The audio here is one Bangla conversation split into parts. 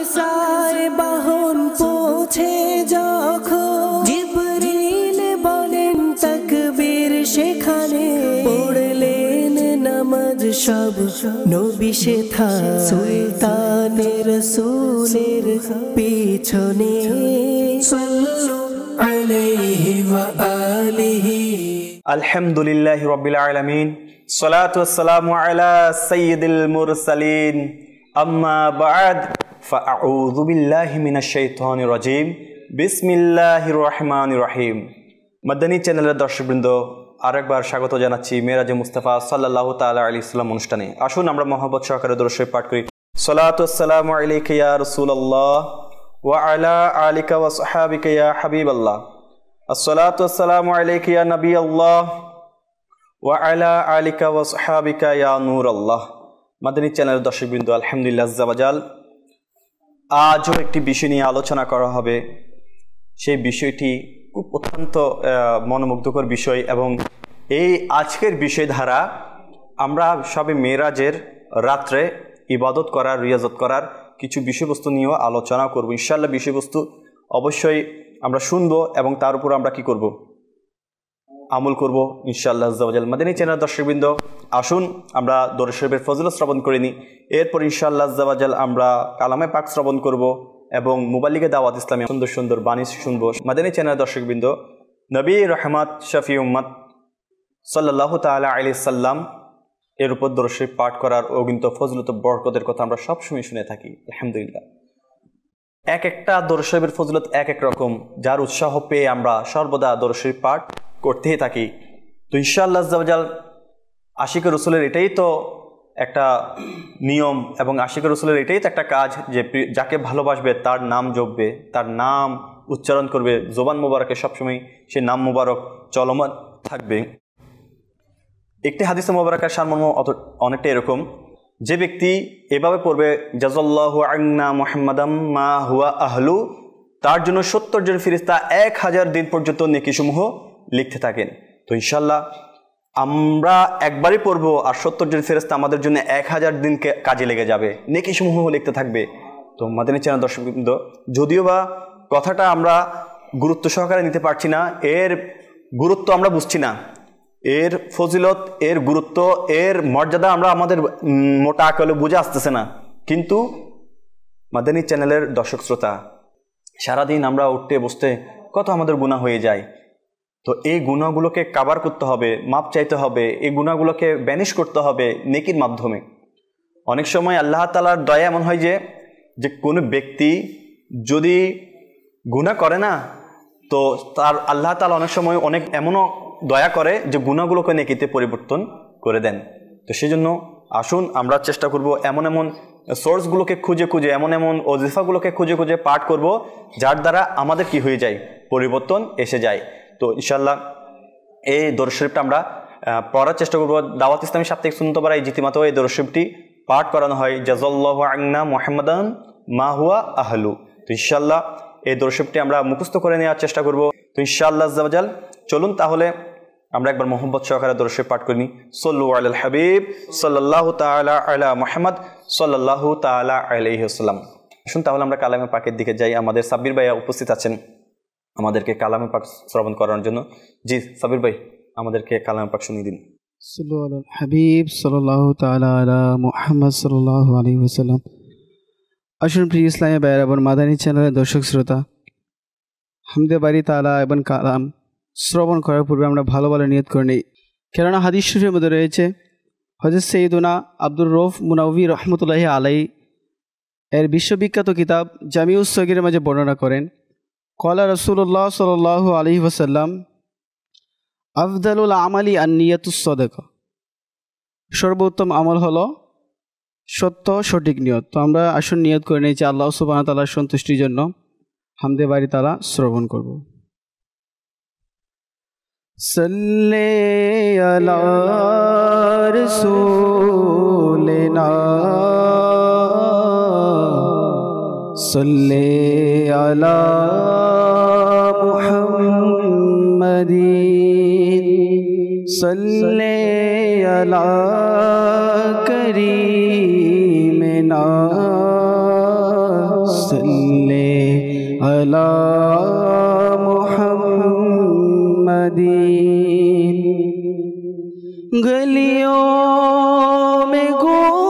কাউসার বাহন পৌঁছে যখন জিবরিল বলেন তকবীর সেখানে পড়লেন নামাজ সব নবী শেথা সুলতানের সুলের পিছনে আলহামদুলিল্লাহ রবিল আলমিন সালাম আলা সঈদুল মুরসালিন أما بعد فأعوذ بالله من الشيطان الرجيم بسم الله الرحمن الرحيم মাদানী চ্যানেলের দর্শকবৃন্দ আরেকবার স্বাগত জানাচ্ছি মেরাজে মুস্তাফা সাল্লাহ তালা আলি ইসলাম অনুষ্ঠানে আসুন আমরা মোহাম্মদ সহকারে দর্শক পাঠ করি সালাতাম আলিকা রসুল্লাহ ওয়া আলা আলিকা হাবিব আল্লাহ আসসালাতাম আলিকা নবী আল্লাহ ওয়া আলা আলিকা ওয়াসাবিকা নূর আল্লাহ মাদানী চ্যানেলের দর্শকবৃন্দ আলহামদুলিল্লাহ জাবাজাল আজও একটি বিষয় নিয়ে আলোচনা করা হবে সেই বিষয়টি খুব অত্যন্ত মনোমুগ্ধকর বিষয় এবং এই আজকের বিষয় ধারা আমরা সবে মেয়েরাজের রাত্রে ইবাদত করার রিয়াজত করার কিছু বিষয়বস্তু নিয়েও আলোচনা করব ইনশাল্লাহ বিষয়বস্তু অবশ্যই আমরা শুনবো এবং তার উপর আমরা কি করবো আমল করব ইনশাআল্লাহ আজাল মাদিনী চ্যানেল দর্শকবৃন্দ আসুন আমরা দরে শরীফের ফজল শ্রবণ করে নিই এরপর ইনশাআল্লাহ আজাল আমরা কালামে পাক শ্রবণ করব এবং মোবালিকে দাওয়াত ইসলামী সুন্দর সুন্দর বাণী শুনব মাদিনী চ্যানেল দর্শকবৃন্দ নবী রহমাত শফি উম্মদ সাল্লাহ তালা আলি সাল্লাম এর উপর দর্শী পাঠ করার অগিন্ত ফজলত বরকদের কথা আমরা সবসময় শুনে থাকি আলহামদুলিল্লাহ এক একটা দরশবের ফজলত এক এক রকম যার উৎসাহ পেয়ে আমরা সর্বদা দরশীর পাঠ করতেই থাকি তো ইনশাআল্লাহ জাল আশিক রসুলের এটাই তো একটা নিয়ম এবং আশিক রসুলের এটাই তো একটা কাজ যে যাকে ভালোবাসবে তার নাম জপবে তার নাম উচ্চারণ করবে জোবান মুবারকের সবসময় সে নাম মুবারক চলমান থাকবে একটি হাদিসা মুবারকের সারমর্ম অত অনেকটা এরকম যে ব্যক্তি এভাবে পড়বে জাজল্লাহ আংনা মোহাম্মদাম মা হুয়া আহলু তার জন্য সত্তর জন ফিরিস্তা এক হাজার দিন পর্যন্ত নেকিসমূহ লিখতে থাকেন তো ইনশাল্লাহ আমরা একবারই পড়ব আর সত্তরজন ফেরস্তা আমাদের জন্য এক হাজার দিন কাজে লেগে যাবে নেকি সমূহ লিখতে থাকবে তো মাদানী চ্যানেল দর্শকবৃন্দ যদিও বা কথাটা আমরা গুরুত্ব সহকারে নিতে পারছি না এর গুরুত্ব আমরা বুঝছি না এর ফজিলত এর গুরুত্ব এর মর্যাদা আমরা আমাদের মোটা আকলে বুঝে আসতেছে না কিন্তু মাদানী চ্যানেলের দর্শক শ্রোতা সারাদিন আমরা উঠতে বসতে কত আমাদের গুণা হয়ে যায় তো এই গুণাগুলোকে কাবার করতে হবে মাপ চাইতে হবে এই গুণাগুলোকে ব্যানিশ করতে হবে নেকির মাধ্যমে অনেক সময় আল্লাহ তালার দয়া এমন হয় যে যে কোনো ব্যক্তি যদি গুণা করে না তো তার আল্লাহ তালা অনেক সময় অনেক এমনও দয়া করে যে গুণাগুলোকে নেকিতে পরিবর্তন করে দেন তো সেই জন্য আসুন আমরা চেষ্টা করব এমন এমন সোর্সগুলোকে খুঁজে খুঁজে এমন এমন অজিফাগুলোকে খুঁজে খুঁজে পাঠ করব যার দ্বারা আমাদের কি হয়ে যায় পরিবর্তন এসে যায় তো ইনশাল্লাহ এই দরুদ আমরা পড়ার চেষ্টা করবো দাওয়াত ইসলামী সাপ্তাহিক সুন্দরবার এই জিতিমাতো এই দরুদ পাঠ করানো হয় জাজল্লাহ আংনা মোহাম্মদান মাহুয়া আহলু তো ইনশাল্লাহ এই দর্শকটি আমরা মুখস্থ করে নেওয়ার চেষ্টা করব তো ইনশাল্লাহ জাল চলুন তাহলে আমরা একবার মোহাম্মদ সহকারে দর্শক পাঠ করি সল্লু আল হাবিব সাল্লাহ তালা আলা মোহাম্মদ সাল্লাহ তালা আলহিহাস্লাম শুন তাহলে আমরা কালামে পাকের দিকে যাই আমাদের সাব্বির ভাইয়া উপস্থিত আছেন আমাদেরকে কালামে পাক শ্রবণ করার জন্য জি সাবির ভাই আমাদেরকে কালামে পাক শুনিয়ে দিন হাবিব সাল্লাহ তালা মোহাম্মদ সাল্লাহ আলী আসুন প্রিয় ইসলামী বাইর এবং মাদানী চ্যানেলের দর্শক শ্রোতা হামদে বাড়ি তালা এবং কালাম শ্রবণ করার পূর্বে আমরা ভালো ভালো নিয়ত করে নিই কেননা হাদিস শরীফের মধ্যে রয়েছে হজরত সঈদুনা আব্দুর রৌফ মুনাউবি রহমতুল্লাহ আলাই এর বিশ্ববিখ্যাত কিতাব জামিউস সগিরের মাঝে বর্ণনা করেন কলা রসুল্লাহ সাল আলী ওসাল্লাম আফদালুল আমালি সদেক সর্বোত্তম আমল হলো সত্য সঠিক নিয়ত তো আমরা আসুন নিয়ত করে নিয়েছি আল্লাহ সুবাহ তালার সন্তুষ্টির জন্য হামদে বাড়ি তারা শ্রবণ করব সল্লে আলা রসুলিনা صلی علی محمد صلی علی کریمنا صلی علی محمد گلیوں میں گو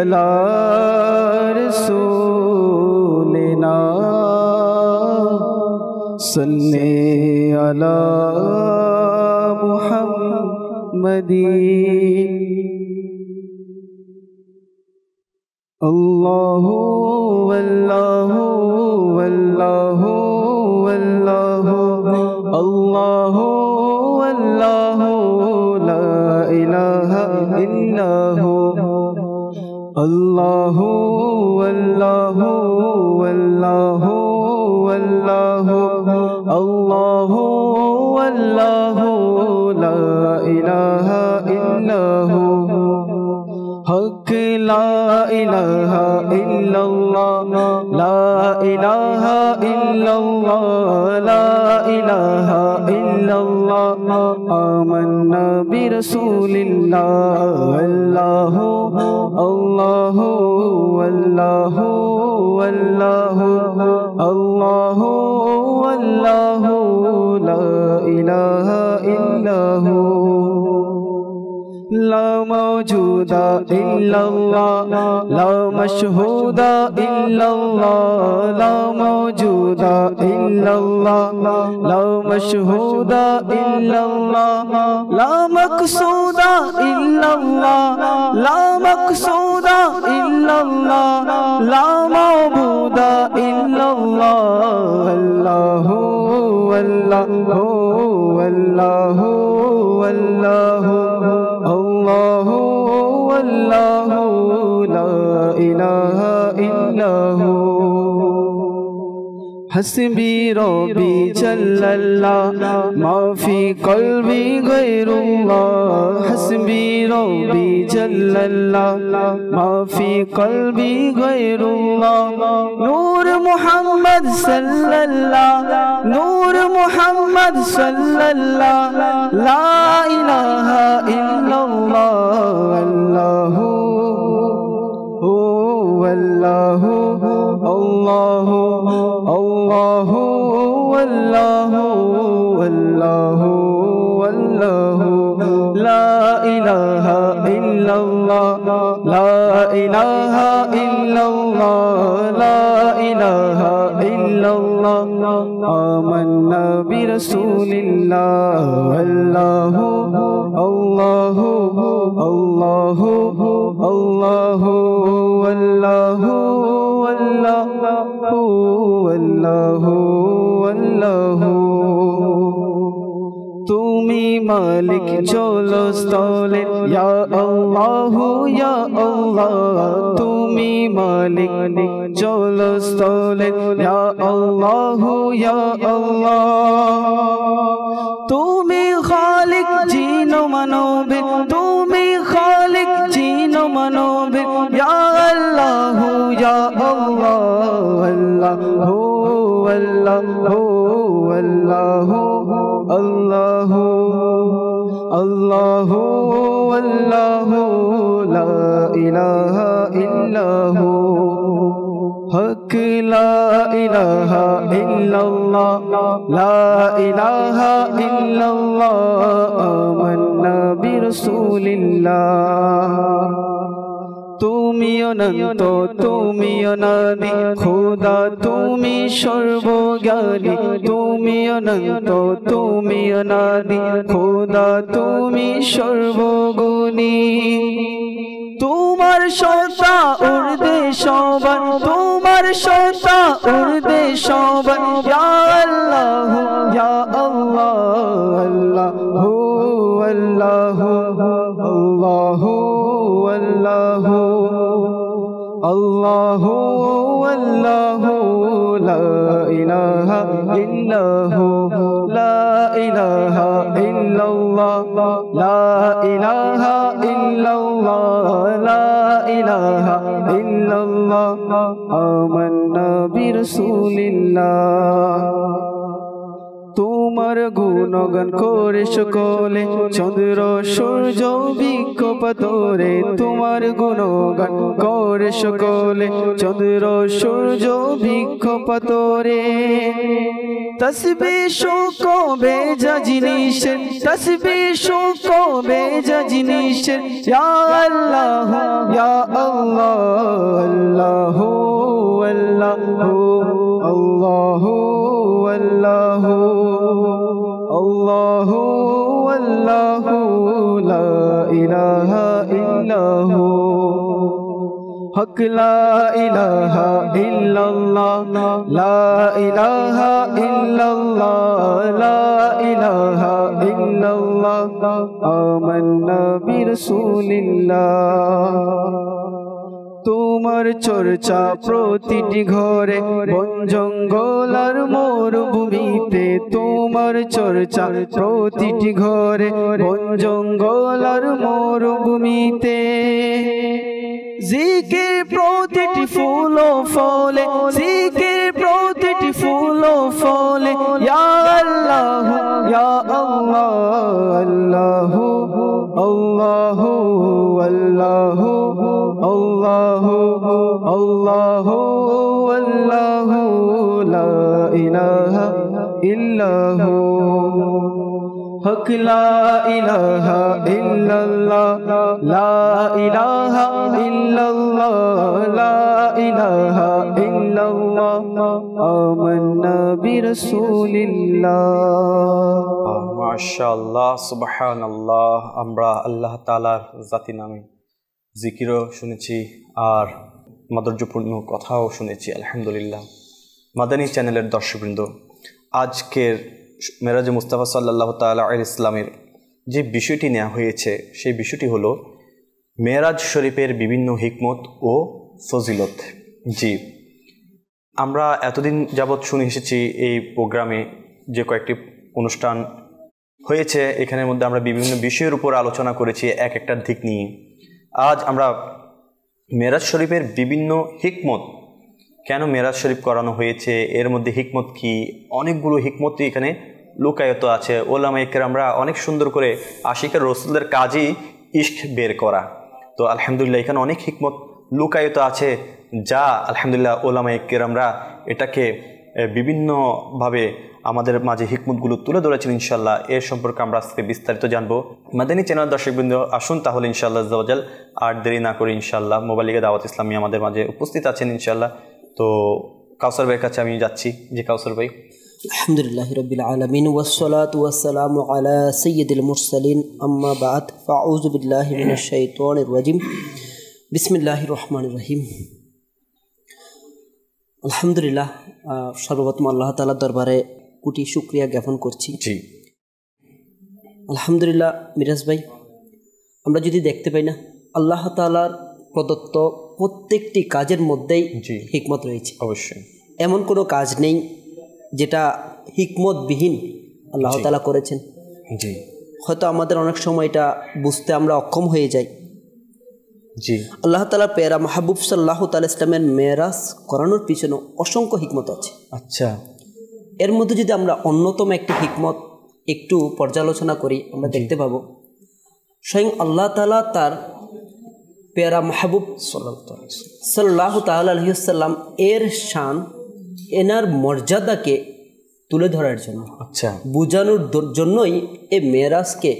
اللہ رسولنا صلی سننے محمدی اللہ واللہ अल्लाह अल्लाह अल्लाह अल्लाह अल्लाह अल्लाह ला इलाहा इल्लाह हक ला इलाहा इल्लल्लाह ला इलाहा इल्लल्लाह ला इलाहा इल्लल्लाह رسول لا موجود الا اللہ لا مشہود الا اللہ لا موجود الا اللہ لا مشہود الا اللہ لا مقصود الا اللہ لا لا مقصود الا الا اللہ اللہ اللہ اللہ اللہ معبود اللہ اللہ لا الہ الا ہو حسبی ہسبیرو بی اللہ معافی کلوی گئی رسمیرو بی چل معافی غیر اللہ نور محمد صلی اللہ نور محمد صلی اللہ لا الہ الا اللہ الله هو الله الله الله والله والله والله لا إله إلا الله لا إله إلا الله لا إله إلا الله آمنا برسول الله والله الله اللہ اللہ اللہ اللہ اللہ اللہ اللہ اللہ تمی تمی مالک مالک چولو یا یا چولو ہو یا اللہ یا اللہ تمی خالق جینو منو بے جاء الله الله هو الله هو الله الله الله والله لا إله إلا هو حق لا إله إلا الله لا إله إلا الله آمنا برسول الله তুমি অনন্ত তুমি অনাদি খোদা তুমি সর্বজ্ঞানী তুমি অনন্ত তুমি অনাদি খোদা তুমি সর্বগুণী তোমার সতা উর্দে সবান তোমার সতা উর্দে সবান আল্লাহ হো আল্লাহ আল্লাহ আল্লাহ আল্লাহ আল্লাহ الله والله لا إله إلا هو لا إله إلا الله لا إله إلا الله لا إله إلا الله آمنا برسول الله তোমার গুণগান করে সকলে চন্দ্র সূর্য বিক্ষোভ তোরে তোমার গুণগান করে সকলে চন্দ্র সূর্য বিক্ষোভ তোরে তসবে শোক বেজা জিনিস তসবে শোক বেজা জিনিস আল্লাহ ইয়া আল্লাহ আল্লাহ আল্লাহ আল্লাহ اللہ اللہ اللہ لا الہ الا ہو حق لا الہ الا اللہ لا الہ الا اللہ لا الہ الا اللہ عل برسول اللہ তোমার চর্চা প্রতিটি ঘরে বন জঙ্গল আর মরুভূমিতে তোমার চর্চা প্রতিটি ঘরে বন জঙ্গল আর মরুভূমিতে জিকির প্রতিটি ফুল ফলে জিকে প্রতিটি ফুল ফলে আল্লাহ আল্লাহ اللہ اللہ اللہ اللہ اللہ لا الہ الا ہو الہ الا اللہ لا الہ الا اللہ امن برسول اللہ মাশাল্লাহ সুবাহান আল্লাহ আমরা আল্লাহ তালার জাতি নামে জিকিরও শুনেছি আর মাধুর্যপূর্ণ কথাও শুনেছি আলহামদুলিল্লাহ মাদানী চ্যানেলের দর্শকবৃন্দ আজকের মেরাজ মুস্তাফা সাল্লাহ তালা ইসলামের যে বিষয়টি নেওয়া হয়েছে সেই বিষয়টি হল মেরাজ শরীফের বিভিন্ন হিকমত ও ফজিলত জি আমরা এতদিন যাবৎ শুনে এসেছি এই প্রোগ্রামে যে কয়েকটি অনুষ্ঠান হয়েছে এখানের মধ্যে আমরা বিভিন্ন বিষয়ের উপর আলোচনা করেছি এক একটা দিক নিয়ে আজ আমরা মেরাজ শরীফের বিভিন্ন হিকমত কেন মেরাজ শরীফ করানো হয়েছে এর মধ্যে হিকমত কি অনেকগুলো হিকমতই এখানে লুকায়ত আছে ওলামা ইকের আমরা অনেক সুন্দর করে আশিকের রসুলদের কাজই ইস্ক বের করা তো আলহামদুলিল্লাহ এখানে অনেক হিকমত লুকায়ত আছে যা আলহামদুলিল্লাহ ওলামা ইকের আমরা এটাকে বিভিন্নভাবে আমাদের মাঝে হিকমতগুলো তুলে ধরেছেন ইনশাল্লাহ এর সম্পর্কে আমরা আজকে বিস্তারিত জানবো মাদানী চ্যানেল দর্শকবৃন্দ আসুন তাহলে ইনশাল্লাহ জাল আর দেরি না করে ইনশাল্লাহ মোবাইলিকে দাওয়াত ইসলামী আমাদের মাঝে উপস্থিত আছেন ইনশাল্লাহ তো কাউসার ভাইয়ের কাছে আমি যাচ্ছি যে কাউসার ভাই আলহামদুলিল্লাহ রবিল আলমিন ওয়াসলাত ওয়াসালাম আলা সৈয়দুল মুরসালিন আম্মা বাদ ফাউজুবিল্লাহ রাজিম বিসমিল্লাহ রহমান রহিম আলহামদুলিল্লাহ সর্বপ্রথম আল্লাহ তালার দরবারে কোটি শুক্রিয়া জ্ঞাপন করছি জি আলহামদুলিল্লাহ মিরাজ ভাই আমরা যদি দেখতে পাই না আল্লাহ তালার প্রদত্ত প্রত্যেকটি কাজের মধ্যেই হিকমত রয়েছে অবশ্যই এমন কোনো কাজ নেই যেটা হিকমতবিহীন আল্লাহ তালা করেছেন জি হয়তো আমাদের অনেক সময় এটা বুঝতে আমরা অক্ষম হয়ে যাই জি আল্লাহ তালা পেয়ারা মাহবুব সাল্লাহ তাল ইসলামের মেয়েরাজ করানোর পিছনে অসংখ্য হিকমত আছে আচ্ছা এর মধ্যে যদি আমরা অন্যতম একটি হিকমত একটু পর্যালোচনা করি আমরা দেখতে পাবো স্বয়ং আল্লাহ তালা তার পেয়ারা মাহবুব সাল্লাহ তাল্লাম এর শান এনার মর্যাদাকে তুলে ধরার জন্য আচ্ছা বোঝানোর জন্যই এ মেয়েরাজকে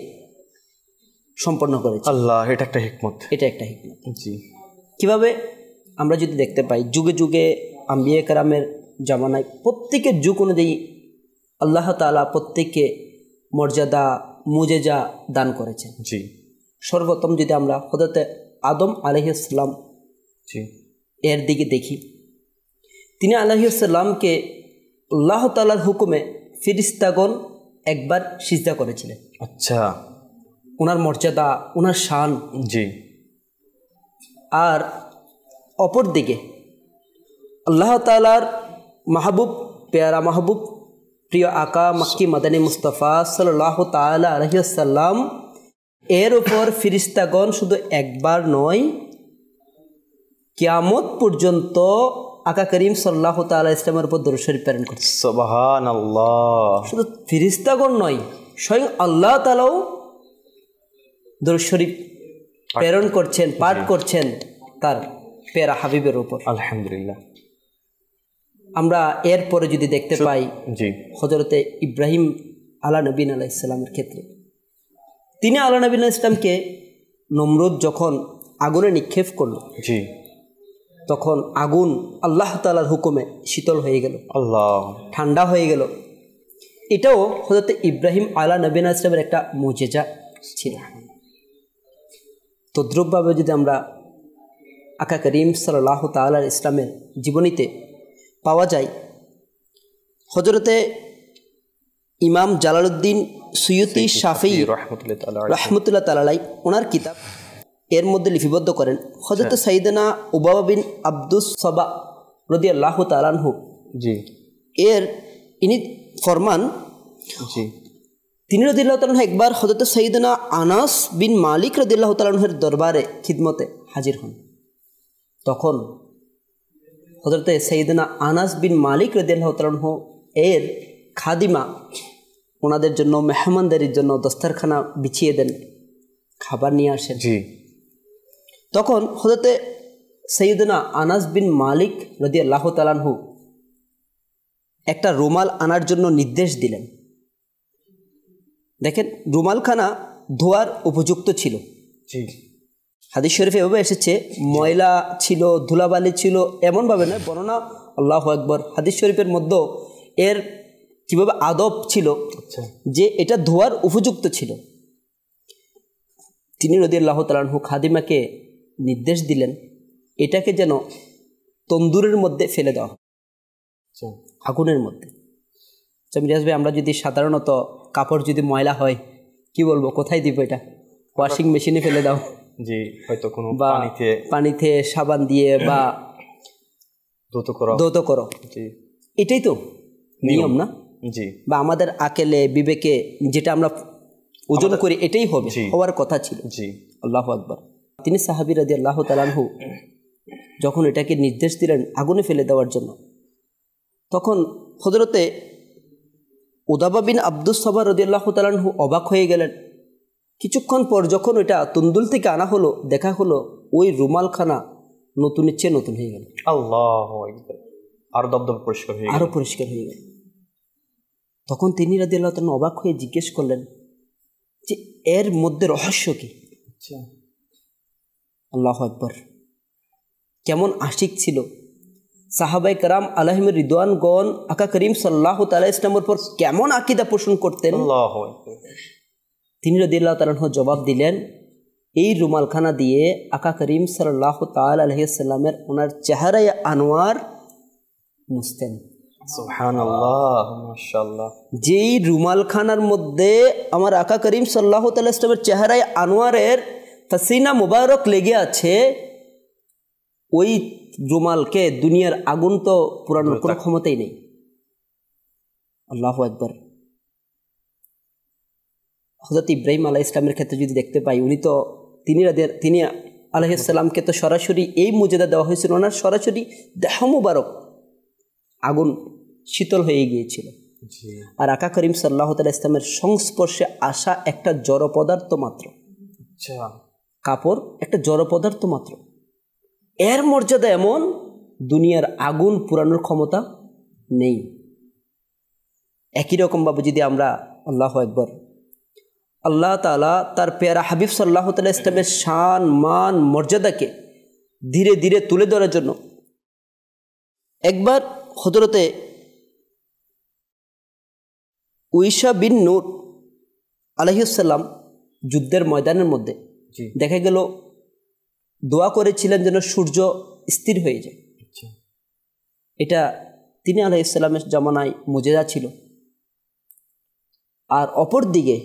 সম্পন্ন করেছে আল্লাহ এটা একটা হিকমত এটা একটা হিকমত জি কীভাবে আমরা যদি দেখতে পাই যুগে যুগে আম্বিয়ে কারামের জামানায় প্রত্যেকের যুগ অনুযায়ী আল্লাহ তালা প্রত্যেককে মর্যাদা মুজেজা দান করেছেন জি সর্বপ্রথম যদি আমরা হদতে আদম আলহিসাল্লাম জি এর দিকে দেখি তিনি আলহিসাল্লামকে আল্লাহ তালার হুকুমে ফিরিস্তাগণ একবার সিজদা করেছিলেন আচ্ছা ওনার মর্যাদা ওনার শান জি আর অপরদিকে আল্লাহ তালার মাহবুব পেয়ারা মাহবুব প্রিয় আকা মাক্কি মাদানী মুস্তফা সাল্লাহ তালা আলহিসাল্লাম এর উপর ফিরিস্তাগণ শুধু একবার নয় কিয়ামত পর্যন্ত আকা করিম সাল্লাহ তালা ইসলামের উপর দর্শন প্রেরণ করছে শুধু ফিরিস্তাগণ নয় স্বয়ং আল্লাহ তালাও দরশরী প্রেরণ করছেন পাঠ করছেন তার পেরা হাবিবের উপর আলহামদুলিল্লাহ আমরা এরপরে যদি দেখতে পাই হজরতে ইব্রাহিম আলা নবীন আলাহ ইসলামের ক্ষেত্রে তিনি আলা নবীন ইসলামকে নমরুদ যখন আগুনে নিক্ষেপ করল জি তখন আগুন আল্লাহ তালার হুকুমে শীতল হয়ে গেল আল্লাহ ঠান্ডা হয়ে গেল এটাও হজরতে ইব্রাহিম আলা নবীন ইসলামের একটা মজেজা ছিল তদ্রুপভাবে যদি আমরা আকা করিম সাল্লাহ তাল্লাহ ইসলামের জীবনীতে পাওয়া যায় হজরতে ইমাম জালালউদ্দিন সৈয়দি শাফি রহমতুল্লাহ তালাই ওনার কিতাব এর মধ্যে লিপিবদ্ধ করেন হজরত হ্যাঁ। সাইদানা ওবাবা বিন আব্দুস সবা রদি আল্লাহ তালানহু জি এর ইনি ফরমান জি তিনি রদিল্লাহ তালন একবার হজরত সঈদনা আনাস বিন মালিক রদিল্লাহ তালনের দরবারে খিদমতে হাজির হন তখন হজরতে সঈদনা আনাস বিন মালিক রদিয়াল্লাহ হো এর খাদিমা ওনাদের জন্য মেহমানদারির জন্য দস্তারখানা বিছিয়ে দেন খাবার নিয়ে আসেন জি তখন হজরতে সঈদনা আনাস বিন মালিক রদিয়াল্লাহ হু একটা রুমাল আনার জন্য নির্দেশ দিলেন দেখেন রুমালখানা ধোয়ার উপযুক্ত ছিল হাদিস শরীফে এভাবে এসেছে ময়লা ছিল ধুলাবালি ছিল এমনভাবে নয় বর্ণনা আল্লাহ একবার হাদিস শরীফের মধ্যেও এর কীভাবে আদব ছিল আচ্ছা। যে এটা ধোয়ার উপযুক্ত ছিল তিনি রদি আল্লাহ তালাহু খাদিমাকে নির্দেশ দিলেন এটাকে যেন তন্দুরের মধ্যে ফেলে দেওয়া আচ্ছা। আগুনের মধ্যে আচ্ছা, মিরাজ ভাই আমরা যদি সাধারণত কাপড় যদি ময়লা হয় কি বলবো কোথায় দিব এটা ওয়াশিং মেশিনে ফেলে দাও যে হয়তো কোনো পানিতে পানিতে সাবান দিয়ে বা দৌত করো দৌত করো জি এটাই তো নিয়ম না জি বা আমাদের আকেলে বিবেকে যেটা আমরা ওজন করি এটাই হবে হওয়ার কথা ছিল জি আল্লাহ আকবর তিনি সাহাবির আদি আল্লাহ তালাহু যখন এটাকে নির্দেশ দিলেন আগুনে ফেলে দেওয়ার জন্য তখন হজরতে ওদাবা বিন আব্দুস সবা রদিয়াল্লাহ হু অবাক হয়ে গেলেন কিছুক্ষণ পর যখন ওইটা তুন্দুল থেকে আনা হলো দেখা হলো ওই রুমালখানা নতুনের চেয়ে নতুন হয়ে গেল আল্লাহ আরো দবদব পরিষ্কার হয়ে আরো পরিষ্কার হয়ে গেল তখন তিনি রাজি আল্লাহ অবাক হয়ে জিজ্ঞেস করলেন যে এর মধ্যে রহস্য কি আচ্ছা আল্লাহ আকবর কেমন আশিক ছিল সাহাবাই কারাম আলহিম গন আকা করিম সাল্লাহ তালা ইসলামের পর কেমন আকিদা পোষণ করতেন তিনি রদিল্লাহ তালহ জবাব দিলেন এই রুমালখানা দিয়ে আকা করিম সাল্লাহ তাল আলহিসাল্লামের ওনার চেহারায় আনোয়ার মুসতেন যেই রুমালখানার মধ্যে আমার আকা করিম সাল্লাহ তাল্লাহামের চেহারায় আনোয়ারের তাসিনা মুবারক লেগে আছে ওই রুমালকে দুনিয়ার আগুন তো পুরানোর কোনো ক্ষমতাই নেই আল্লাহ একবার হজরত ইব্রাহিম আলাহ ইসলামের ক্ষেত্রে যদি দেখতে পাই উনি তো তিনি তিনি ইসলামকে তো সরাসরি এই মর্যাদা দেওয়া হয়েছিল ওনার সরাসরি দেহ মুবারক আগুন শীতল হয়ে গিয়েছিল আর আকা করিম সাল্লাহ তাল ইসলামের সংস্পর্শে আসা একটা জড় পদার্থ মাত্র আচ্ছা। কাপড় একটা জড় পদার্থ মাত্র এর মর্যাদা এমন দুনিয়ার আগুন পুরানোর ক্ষমতা নেই একই রকমভাবে যদি আমরা আল্লাহ একবার আল্লাহ তালা তার পেয়ারা হাবিব সাল্লাহ তাল্লাহ ইসলামের শান মান মর্যাদাকে ধীরে ধীরে তুলে ধরার জন্য একবার হজরতে উইশা বিন নূর আলহিউসাল্লাম যুদ্ধের ময়দানের মধ্যে দেখা গেল দোয়া করেছিলেন যেন সূর্য স্থির হয়ে যায় আচ্ছা। এটা তিনি আলহিসাল্লামের জমানায় মুজেদা ছিল আর অপরদিকে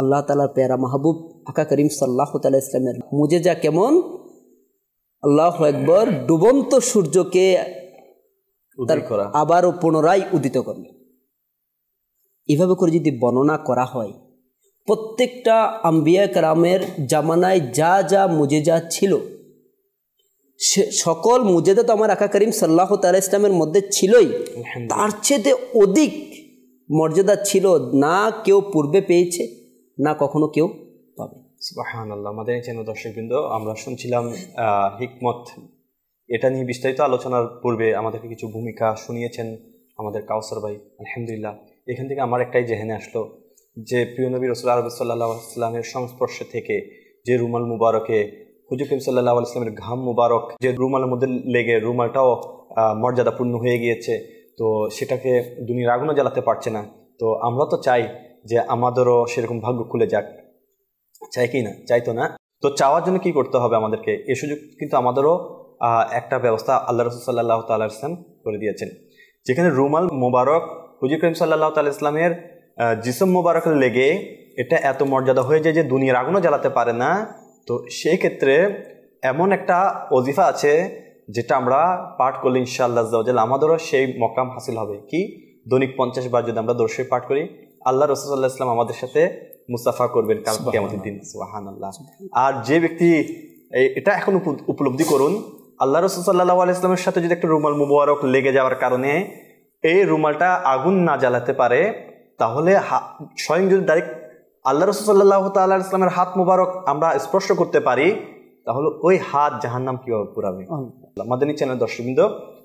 আল্লাহ তালার পেয়ারা মাহবুব আকা করিম সাল্লাহ তালা ইসলামের মুজেজা কেমন আল্লাহ একবার ডুবন্ত সূর্যকে আবারও পুনরায় উদিত করলেন এভাবে করে যদি বর্ণনা করা হয় প্রত্যেকটা আম্বিয়া কারামের জামানায় যা যা মুজেজা ছিল সে সকল মুজেদা তো আমার আকা করিম সাল্লাহ তালা ইসলামের মধ্যে ছিলই তার চেয়ে অধিক মর্যাদা ছিল না কেউ পূর্বে পেয়েছে না কখনো কেউ পাবে হান আল্লাহ আমাদের যেন দর্শকবৃন্দ আমরা শুনছিলাম হিকমত এটা নিয়ে বিস্তারিত আলোচনার পূর্বে আমাদেরকে কিছু ভূমিকা শুনিয়েছেন আমাদের কাউসার ভাই আলহামদুলিল্লাহ এখান থেকে আমার একটাই জেহেনে আসলো যে প্রিয় নবী রসুল আরব সাল্লামের সংস্পর্শে থেকে যে রুমাল মুবারকে হুজুর কিম সাল্লাহ ইসলামের ঘাম মুবারক যে রুমালের মধ্যে লেগে রুমালটাও মর্যাদাপূর্ণ হয়ে গিয়েছে তো সেটাকে দুনিয়ার আগুনও জ্বালাতে পারছে না তো আমরা তো চাই যে আমাদেরও সেরকম ভাগ্য খুলে যাক চাই কি না চাইতো না তো চাওয়ার জন্য কি করতে হবে আমাদেরকে এ সুযোগ কিন্তু আমাদেরও একটা ব্যবস্থা আল্লাহ রসুল সাল্লাহ তাল্লাহ করে দিয়েছেন যেখানে রুমাল মোবারক হুজুর করিম সাল্লাহ তাল ইসলামের জিসম মোবারক লেগে এটা এত মর্যাদা হয়ে যায় যে দুনিয়ার আগুনও জ্বালাতে পারে না তো সেই ক্ষেত্রে এমন একটা অজিফা আছে যেটা আমরা পাঠ করলে ইনশাআল্লাহ আমাদেরও সেই মকাম হাসিল হবে কি দৈনিক পঞ্চাশ বার যদি আমরা দর্শক পাঠ করি আল্লাহ রসুল্লাহ ইসলাম আমাদের সাথে মুস্তাফা করবেন কাল কেমন দিন সুহান আল্লাহ আর যে ব্যক্তি এটা এখন উপলব্ধি করুন আল্লাহ রসুল্লাহ আলাইস্লামের সাথে যদি একটা রুমাল মুবারক লেগে যাওয়ার কারণে এই রুমালটা আগুন না জ্বালাতে পারে তাহলে স্বয়ং যদি ডাইরেক্ট আল্লাহ রসুল্লাহ তাল্লাহ ইসলামের হাত মুবারক আমরা স্পর্শ করতে পারি তাহলে ওই হাত জাহান্নাম কীভাবে পুরাবে মাদানী চ্যানেল দর্শকবৃন্দ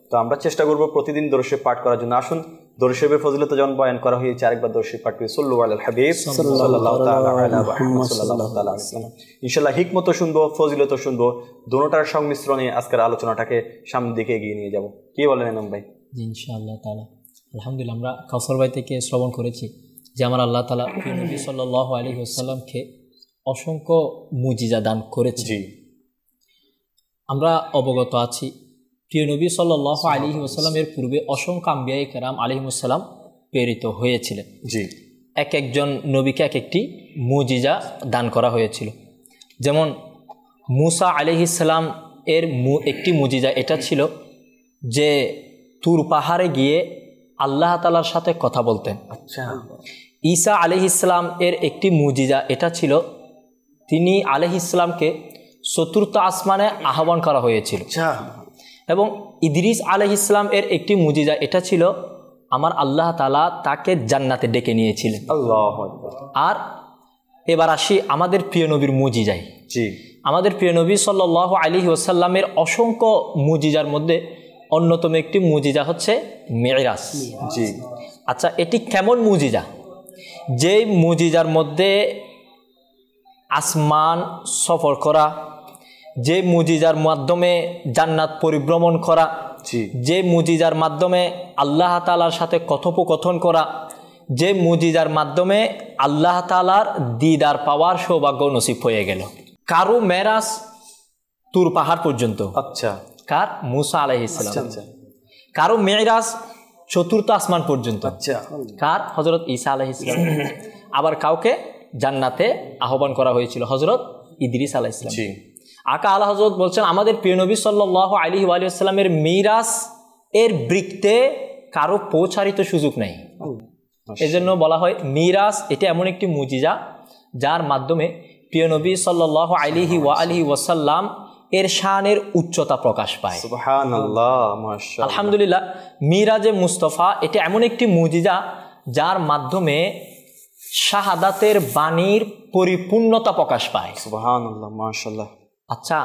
তো আমরা চেষ্টা করব প্রতিদিন দর্শক পাঠ করার জন্য আসুন দর্শিবের ফজিলত যখন বয়ান করা হয়েছে আরেকবার দর্শি পাঠ করে সল্লু আল হাবিব ইনশাল্লাহ হিকমত শুনবো ফজিলত শুনবো দুটার সংমিশ্রণে আজকের আলোচনাটাকে সামনের দিকে এগিয়ে নিয়ে যাব কি বলেন এনাম ভাই ইনশাআল্লাহ তালা আলহামদুলিল্লাহ আমরা কাউসর ভাই থেকে শ্রবণ করেছি যে আমার আল্লাহ তালা নবী সাল আলী আসসালামকে অসংখ্য মুজিজা দান করেছি আমরা অবগত আছি প্রিয় নবী সাল আলী এর পূর্বে অসংখ্য আম্বিয়া কেরাম আলিমুসাল্লাম প্রেরিত হয়েছিলেন জি এক একজন নবীকে এক একটি মুজিজা দান করা হয়েছিল যেমন মুসা আলিহিসাল্লাম এর মু একটি মুজিজা এটা ছিল যে তুর পাহাড়ে গিয়ে আল্লাহ তালার সাথে কথা বলতেন আচ্ছা ঈসা আলিহিসাল্লাম এর একটি মুজিজা এটা ছিল তিনি আলিহিসাল্লামকে চতুর্থ আসমানে আহ্বান করা হয়েছিল আচ্ছা। এবং ইদ্রিস আলহ ইসলাম এর একটি মুজিজা এটা ছিল আমার আল্লাহ তালা তাকে জান্নাতে ডেকে নিয়েছিলেন আর এবার আসি আমাদের প্রিয় নবীর মুজিজাই জি আমাদের প্রিয় নবী সাল্লাহ আলী ওসাল্লামের অসংখ্য মুজিজার মধ্যে অন্যতম একটি মুজিজা হচ্ছে মেয়েরাজ জি আচ্ছা এটি কেমন মুজিজা যেই মুজিজার মধ্যে আসমান সফর করা যে মুজিজার মাধ্যমে জান্নাত পরিভ্রমণ করা যে মুজিজার মাধ্যমে আল্লাহ তালার সাথে কথোপকথন করা যে মুজিজার মাধ্যমে আল্লাহ তালার দিদার পাওয়ার সৌভাগ্য নসিব হয়ে গেল কারু মেরাজ তুর পাহাড় পর্যন্ত আচ্ছা কার মুসা আলাহ ইসলাম আচ্ছা, আচ্ছা। কারো মেয়েরাজ চতুর্থ আসমান পর্যন্ত আচ্ছা কার হজরত ঈসা আলাহ ইসলাম আবার কাউকে জান্নাতে আহ্বান করা হয়েছিল হজরত ইদরিস আলাহ ইসলাম আকা আল্লাহ হজরত বলছেন আমাদের প্রিয়নবী সাল্লাহ আলী আলিয়াস্লামের মিরাস এর বৃত্তে কারো পৌঁছারিত সুযোগ নেই এজন্য বলা হয় মিরাস এটা এমন একটি মুজিজা যার মাধ্যমে প্রিয়নবী সাল্লাহ আলিহি ওয়া আলিহি ওয়াসাল্লাম এর শানের উচ্চতা প্রকাশ পায় আলহামদুলিল্লাহ মিরাজে মুস্তফা এটা এমন একটি মুজিজা যার মাধ্যমে শাহাদাতের বাণীর পরিপূর্ণতা প্রকাশ পায় সুবাহ মাশাল্লাহ আচ্ছা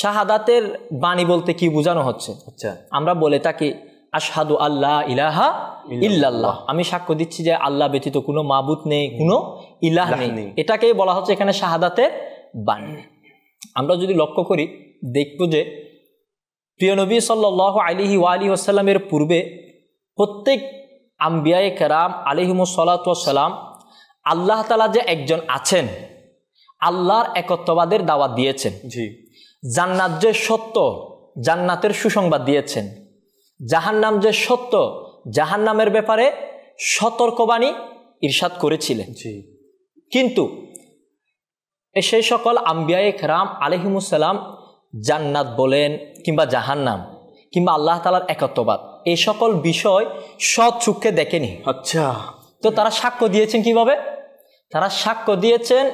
শাহাদাতের বাণী বলতে কি বোঝানো হচ্ছে আচ্ছা আমরা বলে থাকি আশহাদু আল্লাহ ইলাহা ইল্লাল্লাহ আমি সাক্ষ্য দিচ্ছি যে আল্লাহ ব্যতীত কোনো মাবুত নেই কোনো ইলাহ নেই এটাকেই বলা হচ্ছে এখানে শাহাদাতের বাণী আমরা যদি লক্ষ্য করি দেখব যে প্রিয়নবী সাল্লাহ আলিহি ওয়ালি আসাল্লামের পূর্বে প্রত্যেক আম্বিয়ায় কেরাম আলিহিমসাল্লা সাল্লাম আল্লাহ তালা যে একজন আছেন আল্লাহর একত্ববাদের দাওয়াত দিয়েছেন জি জান্নাত যে সত্য জান্নাতের সুসংবাদ দিয়েছেন জাহান্নাম যে সত্য জাহান্নামের ব্যাপারে সতর্কবাণী ইরশাদ করেছিলেন কিন্তু সেই সকল আম্বিয়ায় রাম আলহিমুসাল্লাম জান্নাত বলেন কিংবা জাহান্নাম কিংবা আল্লাহ তালার একত্ববাদ এই সকল বিষয় সৎ চুক্ষে দেখেনি আচ্ছা তো তারা সাক্ষ্য দিয়েছেন কিভাবে তারা সাক্ষ্য দিয়েছেন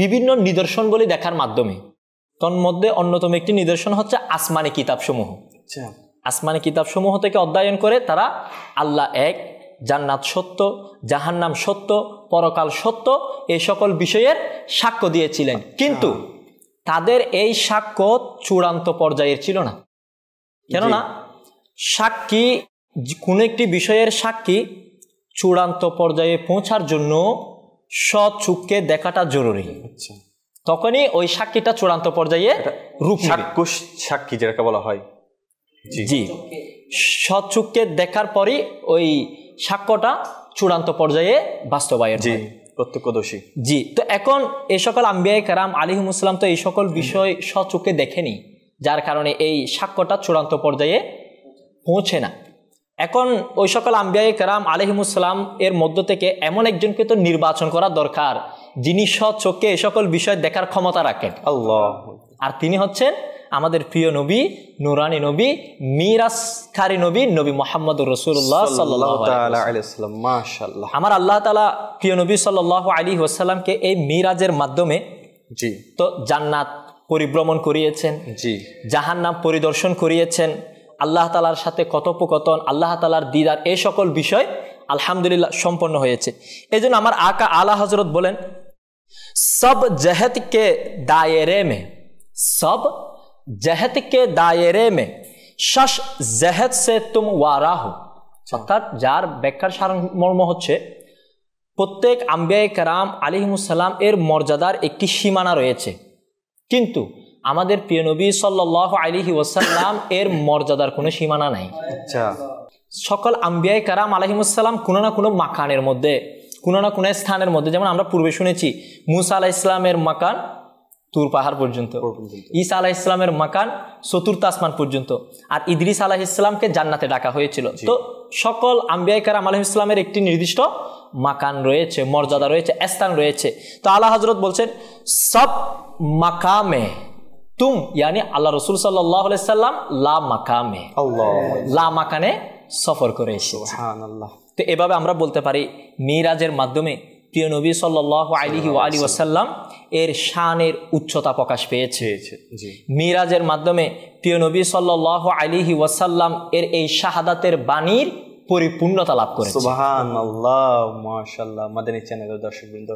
বিভিন্ন নিদর্শনগুলি দেখার মাধ্যমে তন্মধ্যে অন্যতম একটি নিদর্শন হচ্ছে আসমানি কিতাবসমূহ আচ্ছা। আসমানি কিতাবসমূহ থেকে অধ্যয়ন করে তারা আল্লাহ এক জান্নাত সত্য জাহান্নাম সত্য পরকাল সত্য এই সকল বিষয়ের সাক্ষ্য দিয়েছিলেন আচ্ছা। কিন্তু তাদের এই সাক্ষ্য চূড়ান্ত পর্যায়ের ছিল না কেননা সাক্ষী কোনো একটি বিষয়ের সাক্ষী চূড়ান্ত পর্যায়ে পৌঁছার জন্য সৎ চুককে দেখাটা জরুরি আচ্ছা। তখনই ওই সাক্ষীটা চূড়ান্ত পর্যায়ে রূপ সাক্ষুষ সাক্ষী যেটাকে বলা হয় জি সৎ চুককে দেখার পরই ওই সাক্ষ্যটা চূড়ান্ত পর্যায়ে বাস্তবায়ন জি প্রত্যক্ষদর্শী জি তো এখন এই সকল আম্বিয়ায় কারাম আলিহিম ইসলাম তো এই সকল বিষয় সচুকে দেখেনি যার কারণে এই সাক্ষ্যটা চূড়ান্ত পর্যায়ে পৌঁছে না এখন ওই সকল আম্বিয়া কেরাম আলহিমুসলাম এর মধ্য থেকে এমন একজনকে তো নির্বাচন করা দরকার যিনি চোখে এ সকল বিষয় দেখার ক্ষমতা রাখেন আর তিনি হচ্ছেন আমাদের প্রিয় নবী নুরানি নবী মিরাজ নবী নবী মোহাম্মদ রসুল্লাহ আমার আল্লাহ তালা প্রিয় নবী সাল আলী ওসাল্লামকে এই মিরাজের মাধ্যমে জি তো জান্নাত পরিভ্রমণ করিয়েছেন জি জাহান্নাম পরিদর্শন করিয়েছেন আল্লাহ তালার সাথে কথোপকথন আল্লাহ তালার দিদার এই সকল বিষয় আলহামদুলিল্লাহ সম্পন্ন হয়েছে এই আমার আকা আলা হজরত বলেন সব জহত কে রে মে সব জহত কে রে মে শশ জেহেদ সে তুম ওয়ারা অর্থাৎ যার ব্যাখ্যার মর্ম হচ্ছে প্রত্যেক আম্বিয়ায় কারাম আলিহিমুসাল্লাম এর মর্যাদার একটি সীমানা রয়েছে কিন্তু আমাদের প্রিয় নবী সাল্লাহ আলিহি ওসাল্লাম এর মর্যাদার কোনো সীমানা নাই আচ্ছা সকল আম্বিয়াই কারাম আলহিমুসাল্লাম কোনো না কোনো মাকানের মধ্যে কোনো না কোনো স্থানের মধ্যে যেমন আমরা পূর্বে শুনেছি মুসা আলাহ ইসলামের মাকান তুর পাহাড় পর্যন্ত ঈসা আলাহ ইসলামের মাকান চতুর্থ আসমান পর্যন্ত আর ইদ্রিস আলাহ ইসলামকে জান্নাতে ডাকা হয়েছিল তো সকল আম্বিয়াই কারাম আলহিম ইসলামের একটি নির্দিষ্ট মাকান রয়েছে মর্যাদা রয়েছে স্থান রয়েছে তো আল্লাহ হজরত বলছেন সব মাকামে তুম ইয়ানি আল্লাহ রসুল সাল্লাহ সাল্লাম লা মাকামে লা মাকানে সফর করে তো এভাবে আমরা বলতে পারি মিরাজের মাধ্যমে প্রিয় নবী সাল্লাহ আলিহি এর শানের উচ্চতা প্রকাশ পেয়েছে মিরাজের মাধ্যমে প্রিয় নবী সাল্লাহ আলিহি ওয়াসাল্লাম এর এই শাহাদাতের বাণীর পরিপূর্ণতা লাভ করে মাদানী চ্যানেলের দর্শকবৃন্দ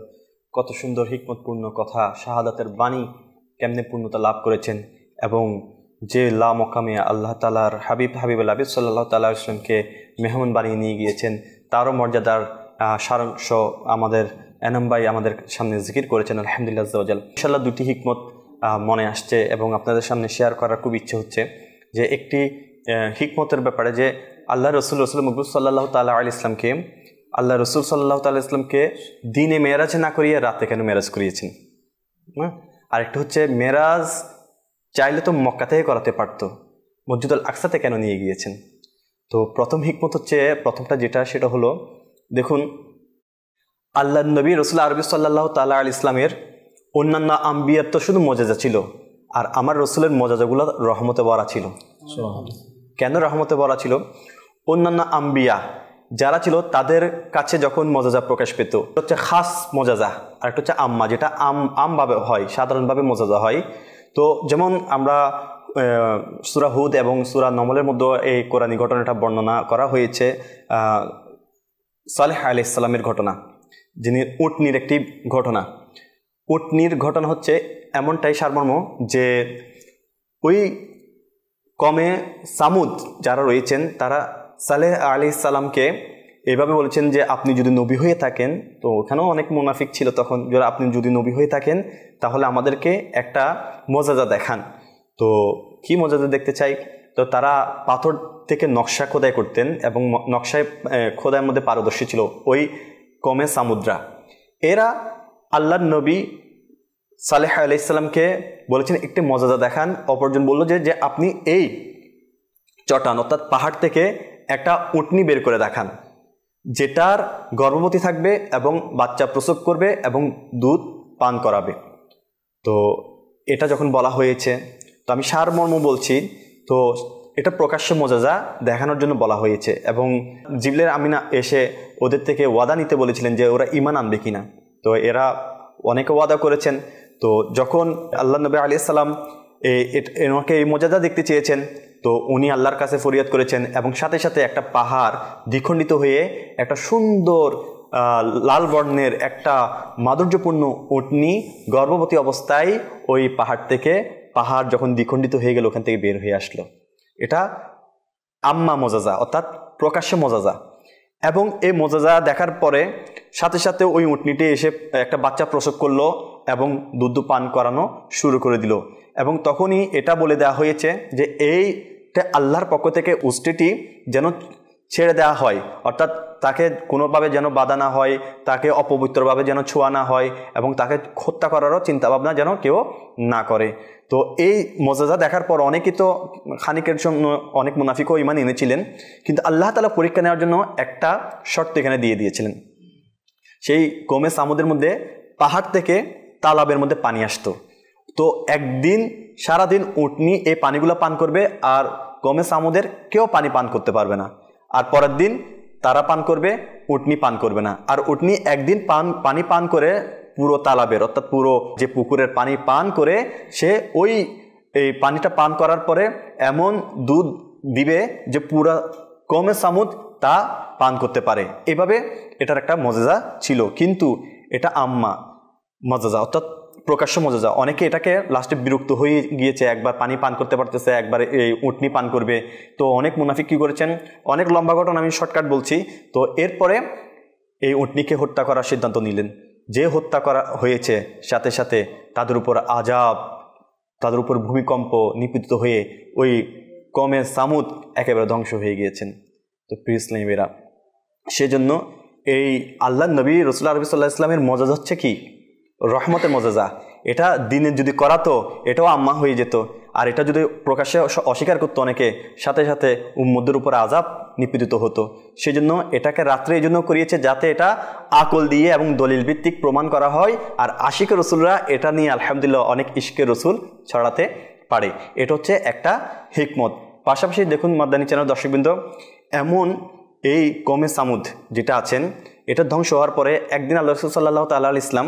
কত সুন্দর হিকমতপূর্ণ কথা শাহাদাতের বাণী কেমনে পূর্ণতা লাভ করেছেন এবং যে লা মকামে আল্লাহ তালার হাবিব হাবিব হাবিব সাল্লাহ তাল্লাহ ইসলামকে মেহমান বানিয়ে নিয়ে গিয়েছেন তারও মর্যাদার সারাংশ আমাদের এনামবাই আমাদের সামনে জিকির করেছেন আলহামদুলিল্লাহ জাল ইনশাল্লাহ দুটি হিকমত মনে আসছে এবং আপনাদের সামনে শেয়ার করার খুব ইচ্ছে হচ্ছে যে একটি হিকমতের ব্যাপারে যে আল্লাহ রসুল রসুল মকবুল সাল্লাহ তাল্লাহ আল ইসলামকে আল্লাহ রসুল সাল্লাহ তাল্লাহ ইসলামকে দিনে মেয়েরাজ না করিয়ে রাতে কেন মেয়েরাজ করিয়েছেন হ্যাঁ একটা হচ্ছে মেরাজ চাইলে তো মক্কা থেকে করাতে পারত মসজিদুল আকসাতে কেন নিয়ে গিয়েছেন তো প্রথম হিকমত হচ্ছে প্রথমটা যেটা সেটা হলো দেখুন আল্লাহ নবী রসুল আরবি সাল্লাহ তাল্লা আল ইসলামের অন্যান্য আম্বিয়ার তো শুধু মজাজা ছিল আর আমার রসুলের মজাজাগুলো রহমতে বরা ছিল কেন রহমতে বরা ছিল অন্যান্য আম্বিয়া যারা ছিল তাদের কাছে যখন মজাজা প্রকাশ পেত হচ্ছে খাস মজাজা আর একটা হচ্ছে আম্মা যেটা আম আমভাবে হয় সাধারণভাবে মজাজা হয় তো যেমন আমরা সুরা হুদ এবং সুরা নমলের মধ্যে এই কোরআনি ঘটনাটা বর্ণনা করা হয়েছে সালেহ আলি ইসলামের ঘটনা যিনি উটনির একটি ঘটনা উটনির ঘটনা হচ্ছে এমনটাই সারমর্ম যে ওই কমে সামুদ যারা রয়েছেন তারা সালেহ আলি সালামকে এভাবে বলেছেন যে আপনি যদি নবী হয়ে থাকেন তো ওখানেও অনেক মুনাফিক ছিল তখন যারা আপনি যদি নবী হয়ে থাকেন তাহলে আমাদেরকে একটা মজাদা দেখান তো কি মজাদা দেখতে চাই তো তারা পাথর থেকে নকশা খোদাই করতেন এবং নকশায় খোদায় মধ্যে পারদর্শী ছিল ওই কমে সামুদ্রা এরা আল্লাহ নবী সালেহ আলি বলেছেন একটি মজাদা দেখান অপরজন বলল যে আপনি এই চটান অর্থাৎ পাহাড় থেকে একটা উটনি বের করে দেখান যেটার গর্ভবতী থাকবে এবং বাচ্চা প্রসব করবে এবং দুধ পান করাবে তো এটা যখন বলা হয়েছে তো আমি সারমর্ম বলছি তো এটা প্রকাশ্য মোজাজা দেখানোর জন্য বলা হয়েছে এবং জিবলের আমিনা এসে ওদের থেকে ওয়াদা নিতে বলেছিলেন যে ওরা ইমান আনবে কিনা তো এরা অনেকে ওয়াদা করেছেন তো যখন আল্লাহ নবী এ সাল্লাম এনাকে এই মোজাজা দেখতে চেয়েছেন তো উনি আল্লাহর কাছে ফরিয়াদ করেছেন এবং সাথে সাথে একটা পাহাড় দ্বিখণ্ডিত হয়ে একটা সুন্দর লাল বর্ণের একটা মাধুর্যপূর্ণ উটনি গর্ভবতী অবস্থায় ওই পাহাড় থেকে পাহাড় যখন দ্বিখণ্ডিত হয়ে গেল ওখান থেকে বের হয়ে আসলো এটা আম্মা মজাজা অর্থাৎ প্রকাশ্য মজাজা এবং এই মজাজা দেখার পরে সাথে সাথে ওই উটনিটি এসে একটা বাচ্চা প্রসব করলো এবং দুধ পান করানো শুরু করে দিল এবং তখনই এটা বলে দেওয়া হয়েছে যে এই তে আল্লাহর পক্ষ থেকে উষ্টিটি যেন ছেড়ে দেওয়া হয় অর্থাৎ তাকে কোনোভাবে যেন বাধা না হয় তাকে অপবিত্রভাবে যেন ছোঁয়া না হয় এবং তাকে হত্যা করারও চিন্তাভাবনা যেন কেউ না করে তো এই মজাজা দেখার পর অনেকেই তো খানিকের জন্য অনেক মুনাফিকও ইমান এনেছিলেন কিন্তু আল্লাহ তালা পরীক্ষা নেওয়ার জন্য একটা শর্ত এখানে দিয়ে দিয়েছিলেন সেই গমে সামুদের মধ্যে পাহাড় থেকে তালাবের মধ্যে পানি আসতো তো একদিন সারাদিন উটনি এই পানিগুলো পান করবে আর কমে সামুদের কেউ পানি পান করতে পারবে না আর পরের দিন তারা পান করবে উটনি পান করবে না আর উটনি একদিন পান পানি পান করে পুরো তালাবের অর্থাৎ পুরো যে পুকুরের পানি পান করে সে ওই এই পানিটা পান করার পরে এমন দুধ দিবে যে পুরো কমে সামুদ তা পান করতে পারে এভাবে এটার একটা মজেজা ছিল কিন্তু এটা আম্মা মজাজা অর্থাৎ প্রকাশ্য মজা অনেকে এটাকে লাস্টে বিরক্ত হয়ে গিয়েছে একবার পানি পান করতে পারতেছে একবার এই উটনি পান করবে তো অনেক মুনাফিক কী করেছেন অনেক লম্বা ঘটনা আমি শর্টকাট বলছি তো এরপরে এই উটনিকে হত্যা করার সিদ্ধান্ত নিলেন যে হত্যা করা হয়েছে সাথে সাথে তাদের উপর আজাব তাদের উপর ভূমিকম্প নিপীড়িত হয়ে ওই কমে সামুদ একেবারে ধ্বংস হয়ে গিয়েছেন তো প্রিয় ইসলামীরা সেজন্য এই আল্লাহ নবী রসুল্লাহ আরবি সাল্লাহ ইসলামের মজা হচ্ছে কি রহমতের মজাজা এটা দিনে যদি করাতো এটাও আম্মা হয়ে যেত আর এটা যদি প্রকাশ্যে অস্বীকার করতো অনেকে সাথে সাথে উম্মদের উপর আজাব নিপীড়িত হতো সেজন্য এটাকে রাত্রে এই জন্য করিয়েছে যাতে এটা আকল দিয়ে এবং দলিল ভিত্তিক প্রমাণ করা হয় আর আশিকে রসুলরা এটা নিয়ে আলহামদুলিল্লাহ অনেক ইশকে রসুল ছড়াতে পারে এটা হচ্ছে একটা হিকমত পাশাপাশি দেখুন মাদানী চ্যানেল দর্শকবৃন্দ এমন এই কমে সামুদ যেটা আছেন এটা ধ্বংস হওয়ার পরে একদিন আল্লাহ রসুল সাল্লাহ তাল্লাহ ইসলাম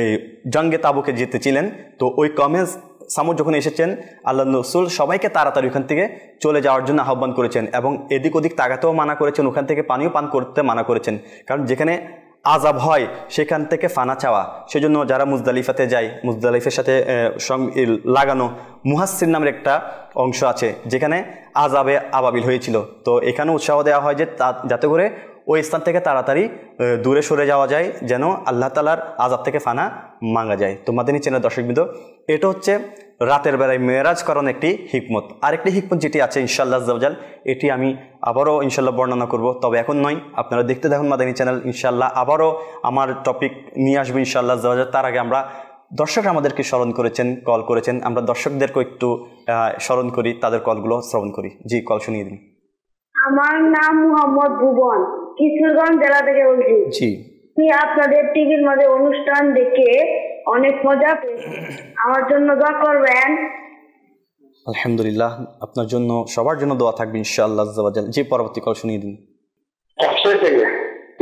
এই জঙ্গে তাবুকে জিতেছিলেন তো ওই কমেন্স সামুদ যখন এসেছেন আল্লাহ রসুল সবাইকে তাড়াতাড়ি ওখান থেকে চলে যাওয়ার জন্য আহ্বান করেছেন এবং এদিক ওদিক তাগাতেও মানা করেছেন ওখান থেকে পানিও পান করতে মানা করেছেন কারণ যেখানে আজাব হয় সেখান থেকে ফানা চাওয়া সেজন্য যারা মুজদালিফাতে যায় মুজদালিফের সাথে লাগানো মুহাসির নামের একটা অংশ আছে যেখানে আজাবে আবাবিল হয়েছিল তো এখানে উৎসাহ দেওয়া হয় যে যাতে করে ওই স্থান থেকে তাড়াতাড়ি দূরে সরে যাওয়া যায় যেন আল্লাহ তালার আজাব থেকে ফানা মাঙ্গা যায় তো মাদিনী চেনার দর্শকবৃন্দ এটা হচ্ছে রাতের বেলায় মেয়েরাজ করণ একটি হিকমত আরেকটি হিকমত যেটি আছে ইনশাল্লাহ জাল এটি আমি আবারও ইনশাল্লাহ বর্ণনা করব তবে এখন নয় আপনারা দেখতে দেখুন মাদানী চ্যানেল ইনশাল্লাহ আবারও আমার টপিক নিয়ে আসবো ইনশাল্লাহ জাল তার আগে আমরা দর্শক আমাদেরকে স্মরণ করেছেন কল করেছেন আমরা দর্শকদেরকে একটু স্মরণ করি তাদের কলগুলো শ্রবণ করি জি কল শুনিয়ে দিন আমার নাম মোহাম্মদ ভুবন কিশোরগঞ্জ জেলা থেকে বলছি আমি আপনাদের টিভির মাঝে অনুষ্ঠান দেখে অনেক মজা আমার জন্য দোয়া করবেন আলহামদুলিল্লাহ আপনার জন্য সবার জন্য দোয়া থাকবে ইনশাআল্লাহ যে পরবর্তী কল শুনিয়ে দিন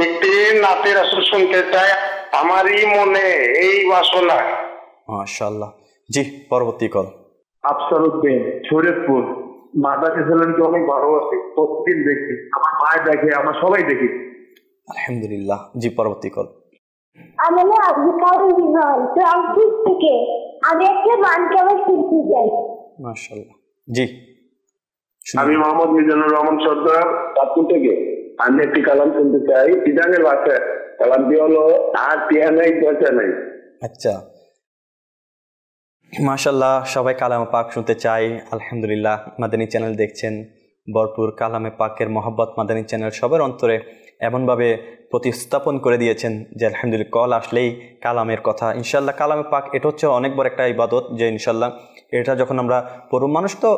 একটি নাতের আসল শুনতে চাই আমারই মনে এই বাসনা মাশাআল্লাহ জি পরবর্তী কল আফসার উদ্দিন মাদ্রাসা ছেলেনকে অনেক ভালোবাসি প্রতিদিন দেখি আমার ভাই দেখে আমার সবাই দেখি আলহামদুলিল্লাহ জি পরবর্তী কল থেকে আমি একটা মান কেমন শিখতে চাই মাশাআল্লাহ জি আমি মোহাম্মদ মিজানুর রহমান সর্দার চাঁদপুর থেকে আমি একটি কালাম শুনতে চাই ইরানের ভাষায় দিয়ে হলো আর টিহা নাই দশা নাই আচ্ছা মাশাল্লাহ সবাই কালামে পাক শুনতে চাই আলহামদুলিল্লাহ মাদানী চ্যানেল দেখছেন ভরপুর কালামে পাকের মোহাব্বত মাদানী চ্যানেল সবার অন্তরে এমনভাবে প্রতিস্থাপন করে দিয়েছেন যে আলহামদুলিল্লাহ কল আসলেই কালামের কথা ইনশাল্লাহ কালামে পাক এটা হচ্ছে অনেক বড় একটা ইবাদত যে ইনশাল্লাহ এটা যখন আমরা পরম মানুষ তো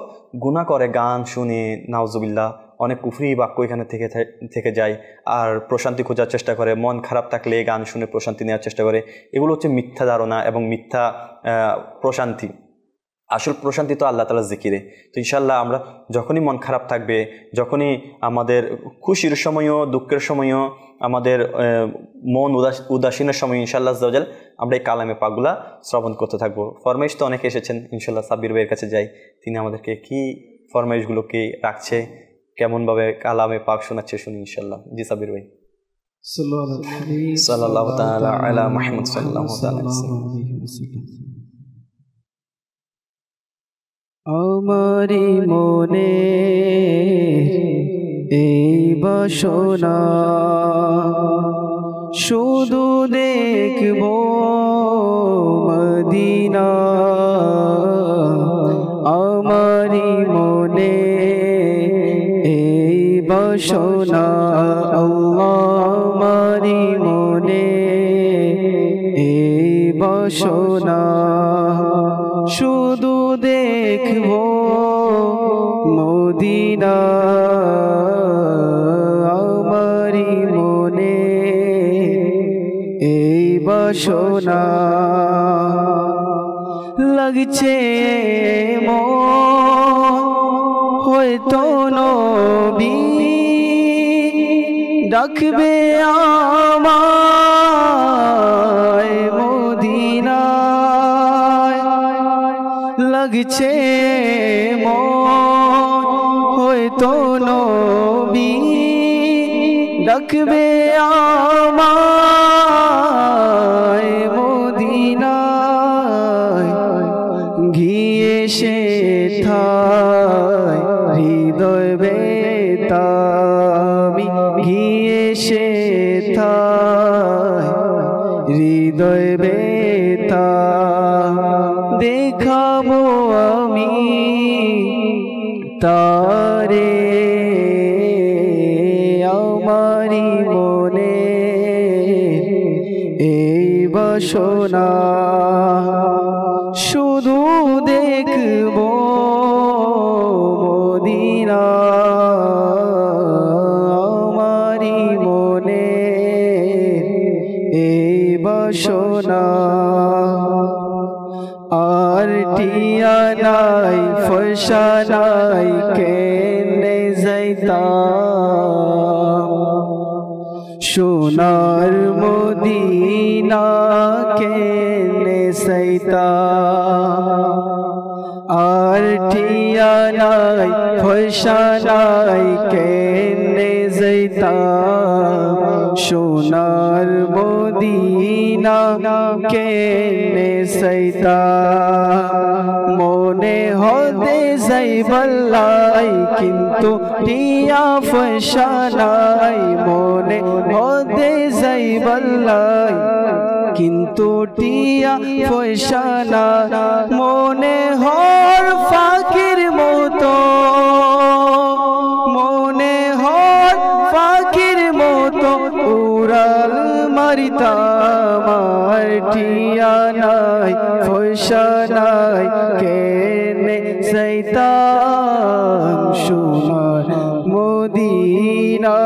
গুণা করে গান শুনে নাওজুবিল্লাহ অনেক কুফরি বাক্য এখানে থেকে থেকে যায় আর প্রশান্তি খোঁজার চেষ্টা করে মন খারাপ থাকলে গান শুনে প্রশান্তি নেওয়ার চেষ্টা করে এগুলো হচ্ছে মিথ্যা ধারণা এবং মিথ্যা প্রশান্তি আসল প্রশান্তি তো আল্লাহ তালা জিকিরে তো ইনশাল্লাহ আমরা যখনই মন খারাপ থাকবে যখনই আমাদের খুশির সময়ও দুঃখের সময়ও আমাদের মন উদাস উদাসীনের সময় ইনশাল্লাহ জাল আমরা এই কালামে পাগুলা শ্রবণ করতে থাকবো ফরমাইশ তো অনেকে এসেছেন ইনশাল্লাহ সাব্বির ভাইয়ের কাছে যাই তিনি আমাদেরকে কি ফরমাইশগুলোকে রাখছে কেমন ভাবে কালামে পাক শোনাচ্ছে শুনি ইনশাল্লাহ জি সাবির ভাই আমারি মনে এই বাসনা শুধু দেখব মদিনা আমারি মনে শোনা মারি মনে এ বসোনা শুধু দেখবো মোদিনা আমারি মনে এই বাসনা লাগছে মন হয়তো নবী রাখবে আমায় মদিনায় লাগছে না শুধু দেখব মদিনা আমারি মনে এই বাসনা আর টিয়া নাই ফসানা নিশানাই কেনে যেতাম সোনার মদিনা কেনে সৈতাম মনে হতে যাইবল্লাই কিন্তু টিয়া ফসানাই মনে হতে যাইবল্লাই কিন্তু টিয়া ফসানা শোনায় কেনে শৈতান সোনার মদিনা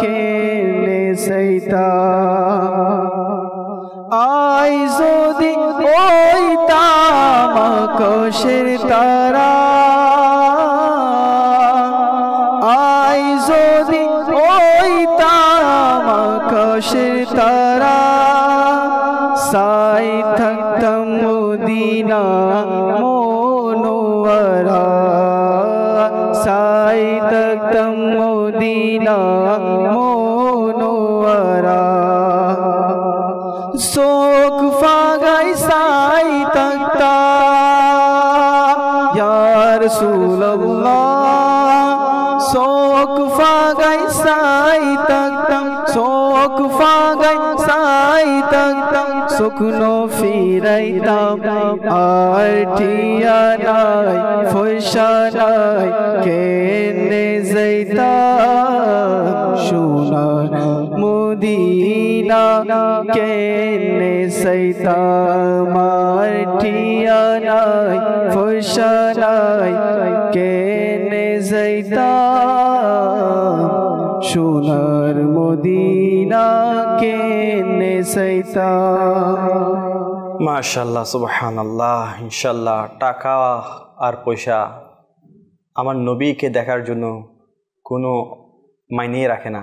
কেনে শৈতান আই যদি ওই তামাকশের তা কখনো ফিরাইতাম আর ঠিয়ানাই ফৈসানাই কেনে যাইতাম সোনার মদিনা কেনে সৈতাম আর ঠিয়ানাই ফৈসানাই কেনে যাইতাম মাশাল্লাহ সুবহান আল্লাহ ইনশাল্লাহ টাকা আর পয়সা আমার নবীকে দেখার জন্য কোনো মাইনেই রাখে না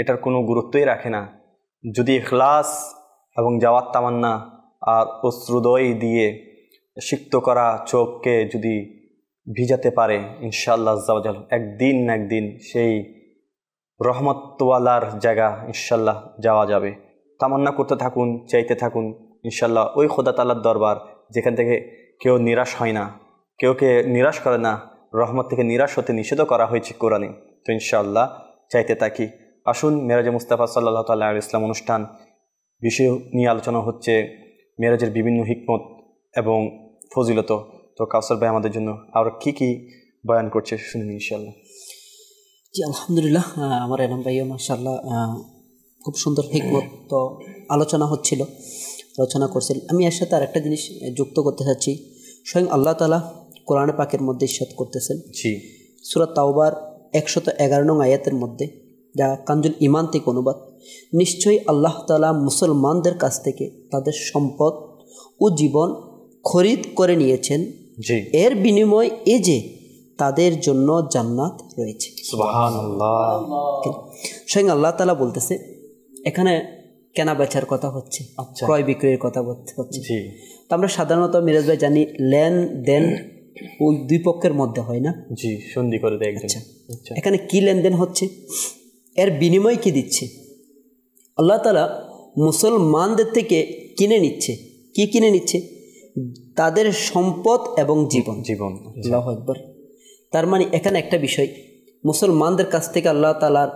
এটার কোনো গুরুত্বই রাখে না যদি খ্লাস এবং যাওয়ার তামান্না আর অশ্রুদয় দিয়ে সিক্ত করা চোখকে যদি ভিজাতে পারে ইনশাল্লাহ জাল একদিন না একদিন সেই রহমতওয়ালার জায়গা ইনশাল্লাহ যাওয়া যাবে তামান্না করতে থাকুন চাইতে থাকুন ইনশাল্লাহ ওই খোদা তালার দরবার যেখান থেকে কেউ নিরাশ হয় না কেউকে নিরাশ করে না রহমত থেকে নিরাশ হতে নিষেধ করা হয়েছে কোরআনে তো ইনশাআল্লাহ চাইতে থাকি আসুন মেরাজে মুস্তাফা সাল্লাহ তাল্লাহ ইসলাম অনুষ্ঠান বিষয় নিয়ে আলোচনা হচ্ছে মেরাজের বিভিন্ন হিকমত এবং ফজিলত তো কাউসার ভাই আমাদের জন্য আর কি কি বয়ান করছে শুনুন ইনশাল্লাহ জি আলহামদুলিল্লাহ আমার এনাম ভাইও মাসাল্লাহ খুব সুন্দর হিকমত আলোচনা হচ্ছিল আলোচনা করছিল আমি এর সাথে আরেকটা জিনিস যুক্ত করতে চাচ্ছি স্বয়ং আল্লাহ তালা কোরআন পাকের মধ্যে ইস্যাত করতেছেন সুরাত তাওবার একশত এগারো নং আয়াতের মধ্যে যা কাঞ্জুল ইমান থেকে অনুবাদ নিশ্চয়ই আল্লাহ তালা মুসলমানদের কাছ থেকে তাদের সম্পদ ও জীবন খরিদ করে নিয়েছেন এর বিনিময় এ যে তাদের জন্য জান্নাত রয়েছে স্বয়ং আল্লাহ তালা বলতেছে এখানে কেনা বেচার কথা হচ্ছে আচ্ছা। ক্রয় বিক্রয়ের কথা হচ্ছে তো আমরা সাধারণত মিরাজ ভাই জানি লেন দেন ওই দুই পক্ষের মধ্যে হয় না জি সন্ধি করে দেয় আচ্ছা।, আচ্ছা এখানে কি লেনদেন হচ্ছে এর বিনিময় কি দিচ্ছে আল্লাহ তালা মুসলমানদের থেকে কিনে নিচ্ছে কি কিনে নিচ্ছে তাদের সম্পদ এবং জীবন জীবন আল্লাহ একবার তার মানে এখানে একটা বিষয় মুসলমানদের কাছ থেকে আল্লাহ তালার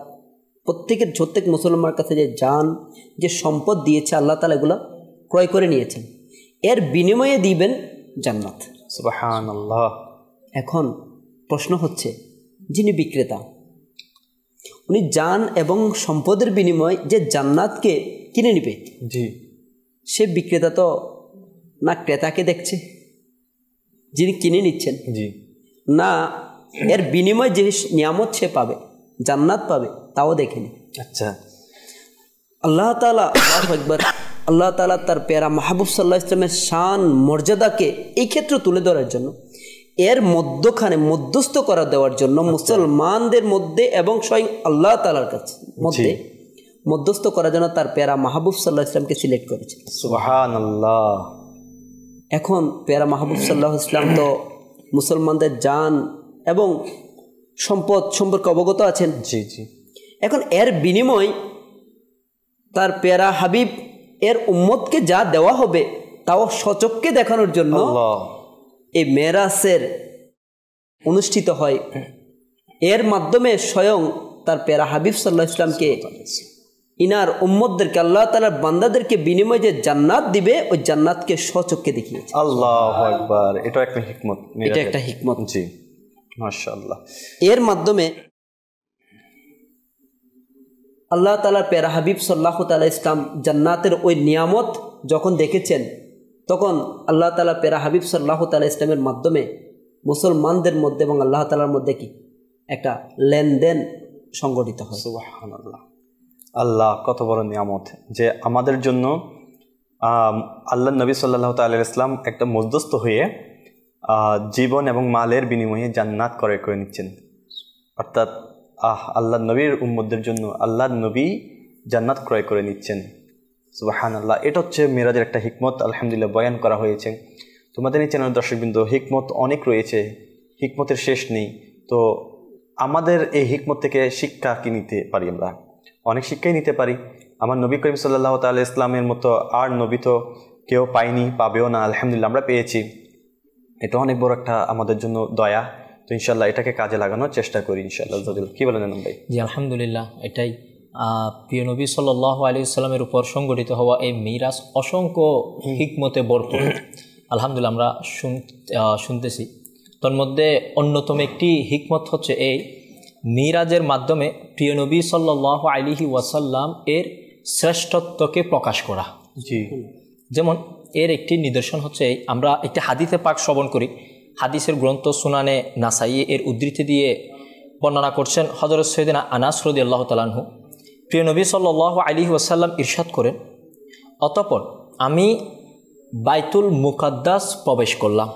প্রত্যেকের প্রত্যেক মুসলমানের কাছে যে যান যে সম্পদ দিয়েছে আল্লাহ তালা এগুলো ক্রয় করে নিয়েছেন এর বিনিময়ে দিবেন জান্নাত এখন প্রশ্ন হচ্ছে যিনি বিক্রেতা উনি যান এবং সম্পদের বিনিময়ে যে জান্নাতকে কিনে নিবে জি সে বিক্রেতা তো না ক্রেতাকে দেখছে যিনি কিনে নিচ্ছেন জি না এর বিনিময় যে নিয়ামত সে পাবে জান্নাত পাবে তাও দেখেনি আচ্ছা আল্লাহ তালা একবার আল্লাহ তালা তার পেয়ারা মাহবুব সাল্লাহ ইসলামের শান মর্যাদাকে এই ক্ষেত্রে তুলে ধরার জন্য এর মধ্যখানে মধ্যস্থ করা দেওয়ার জন্য আচ্ছা। মুসলমানদের মধ্যে এবং স্বয়ং আল্লাহ তালার কাছে মধ্যে মধ্যস্থ করার জন্য তার পেয়ারা মাহবুব সাল্লাহ ইসলামকে সিলেক্ট করেছে এখন পেয়ারা মাহবুব সাল্লাহ ইসলাম তো মুসলমানদের যান এবং সম্পদ সম্পর্কে অবগত আছেন জি জি এখন এর বিনিময় তার পেয়ারা হাবিব এর উম্মতকে যা দেওয়া হবে তাও সচককে দেখানোর জন্য এই মেরাসের অনুষ্ঠিত হয় এর মাধ্যমে স্বয়ং তার পেরা হাবিব সাল্লাহ ইসলামকে ইনার উম্মদদেরকে আল্লাহ তালার বান্দাদেরকে বিনিময়ে যে জান্নাত দিবে ওই জান্নাতকে সচককে দেখিয়েছে আল্লাহ এটা একটা হিকমত এটা একটা হিকমত জি মাশাল্লাহ এর মাধ্যমে আল্লাহ তালা পেরা হাবিব সাল্লাহ তালা ইসলাম জান্নাতের ওই নিয়ামত যখন দেখেছেন তখন আল্লাহ তালা পেরা হাবিব সাল্লাহ তালা ইসলামের মাধ্যমে মুসলমানদের মধ্যে এবং আল্লাহ তালার মধ্যে কি একটা লেনদেন সংগঠিত হয় আল্লাহ কত বড় নিয়ামত যে আমাদের জন্য আল্লাহ নবী সাল্লাহ তাল ইসলাম একটা মধ্যস্থ হয়ে জীবন এবং মালের বিনিময়ে জান্নাত ক্রয় করে নিচ্ছেন অর্থাৎ আহ আল্লাহ নবীর উম্মদের জন্য আল্লাহ নবী জান্নাত ক্রয় করে নিচ্ছেন সুবাহান আল্লাহ এটা হচ্ছে মিরাজের একটা হিকমত আলহামদুলিল্লাহ বয়ান করা হয়েছে তোমাদের এই চ্যানেল দর্শকবৃন্দ হিকমত অনেক রয়েছে হিকমতের শেষ নেই তো আমাদের এই হিকমত থেকে শিক্ষা কি নিতে পারি আমরা অনেক শিক্ষাই নিতে পারি আমার নবী করিম সাল্লাহ তাল ইসলামের মতো আর নবী তো কেউ পায়নি পাবেও না আলহামদুলিল্লাহ আমরা পেয়েছি এটা অনেক বড় একটা আমাদের জন্য দয়া তো ইনশাল্লাহ এটাকে কাজে লাগানোর চেষ্টা করি ইনশাল্লাহ কি বলেন ভাই জি আলহামদুলিল্লাহ এটাই প্রিয় নবী সাল আলী সাল্লামের উপর সংগঠিত হওয়া এই মিরাজ অসংখ্য হিকমতে বরপুর আলহামদুলিল্লাহ আমরা শুন শুনতেছি তন্মধ্যে অন্যতম একটি হিকমত হচ্ছে এই মিরাজের মাধ্যমে প্রিয় নবী সাল্লাহ আলিহি ওয়াসাল্লাম এর শ্রেষ্ঠত্বকে প্রকাশ করা জি যেমন এর একটি নিদর্শন হচ্ছে আমরা একটি হাদিসে পাক শ্রবণ করি হাদিসের গ্রন্থ সুনানে নাসাইয়ে এর উদ্ধৃতি দিয়ে বর্ণনা করছেন হজরত সৈদিনা আনাস রদি আল্লাহ তালাহু প্রিয় নবী সাল্লাহ আলী ওয়াসাল্লাম ইরশাদ করেন অতপর আমি বাইতুল মুকাদ্দাস প্রবেশ করলাম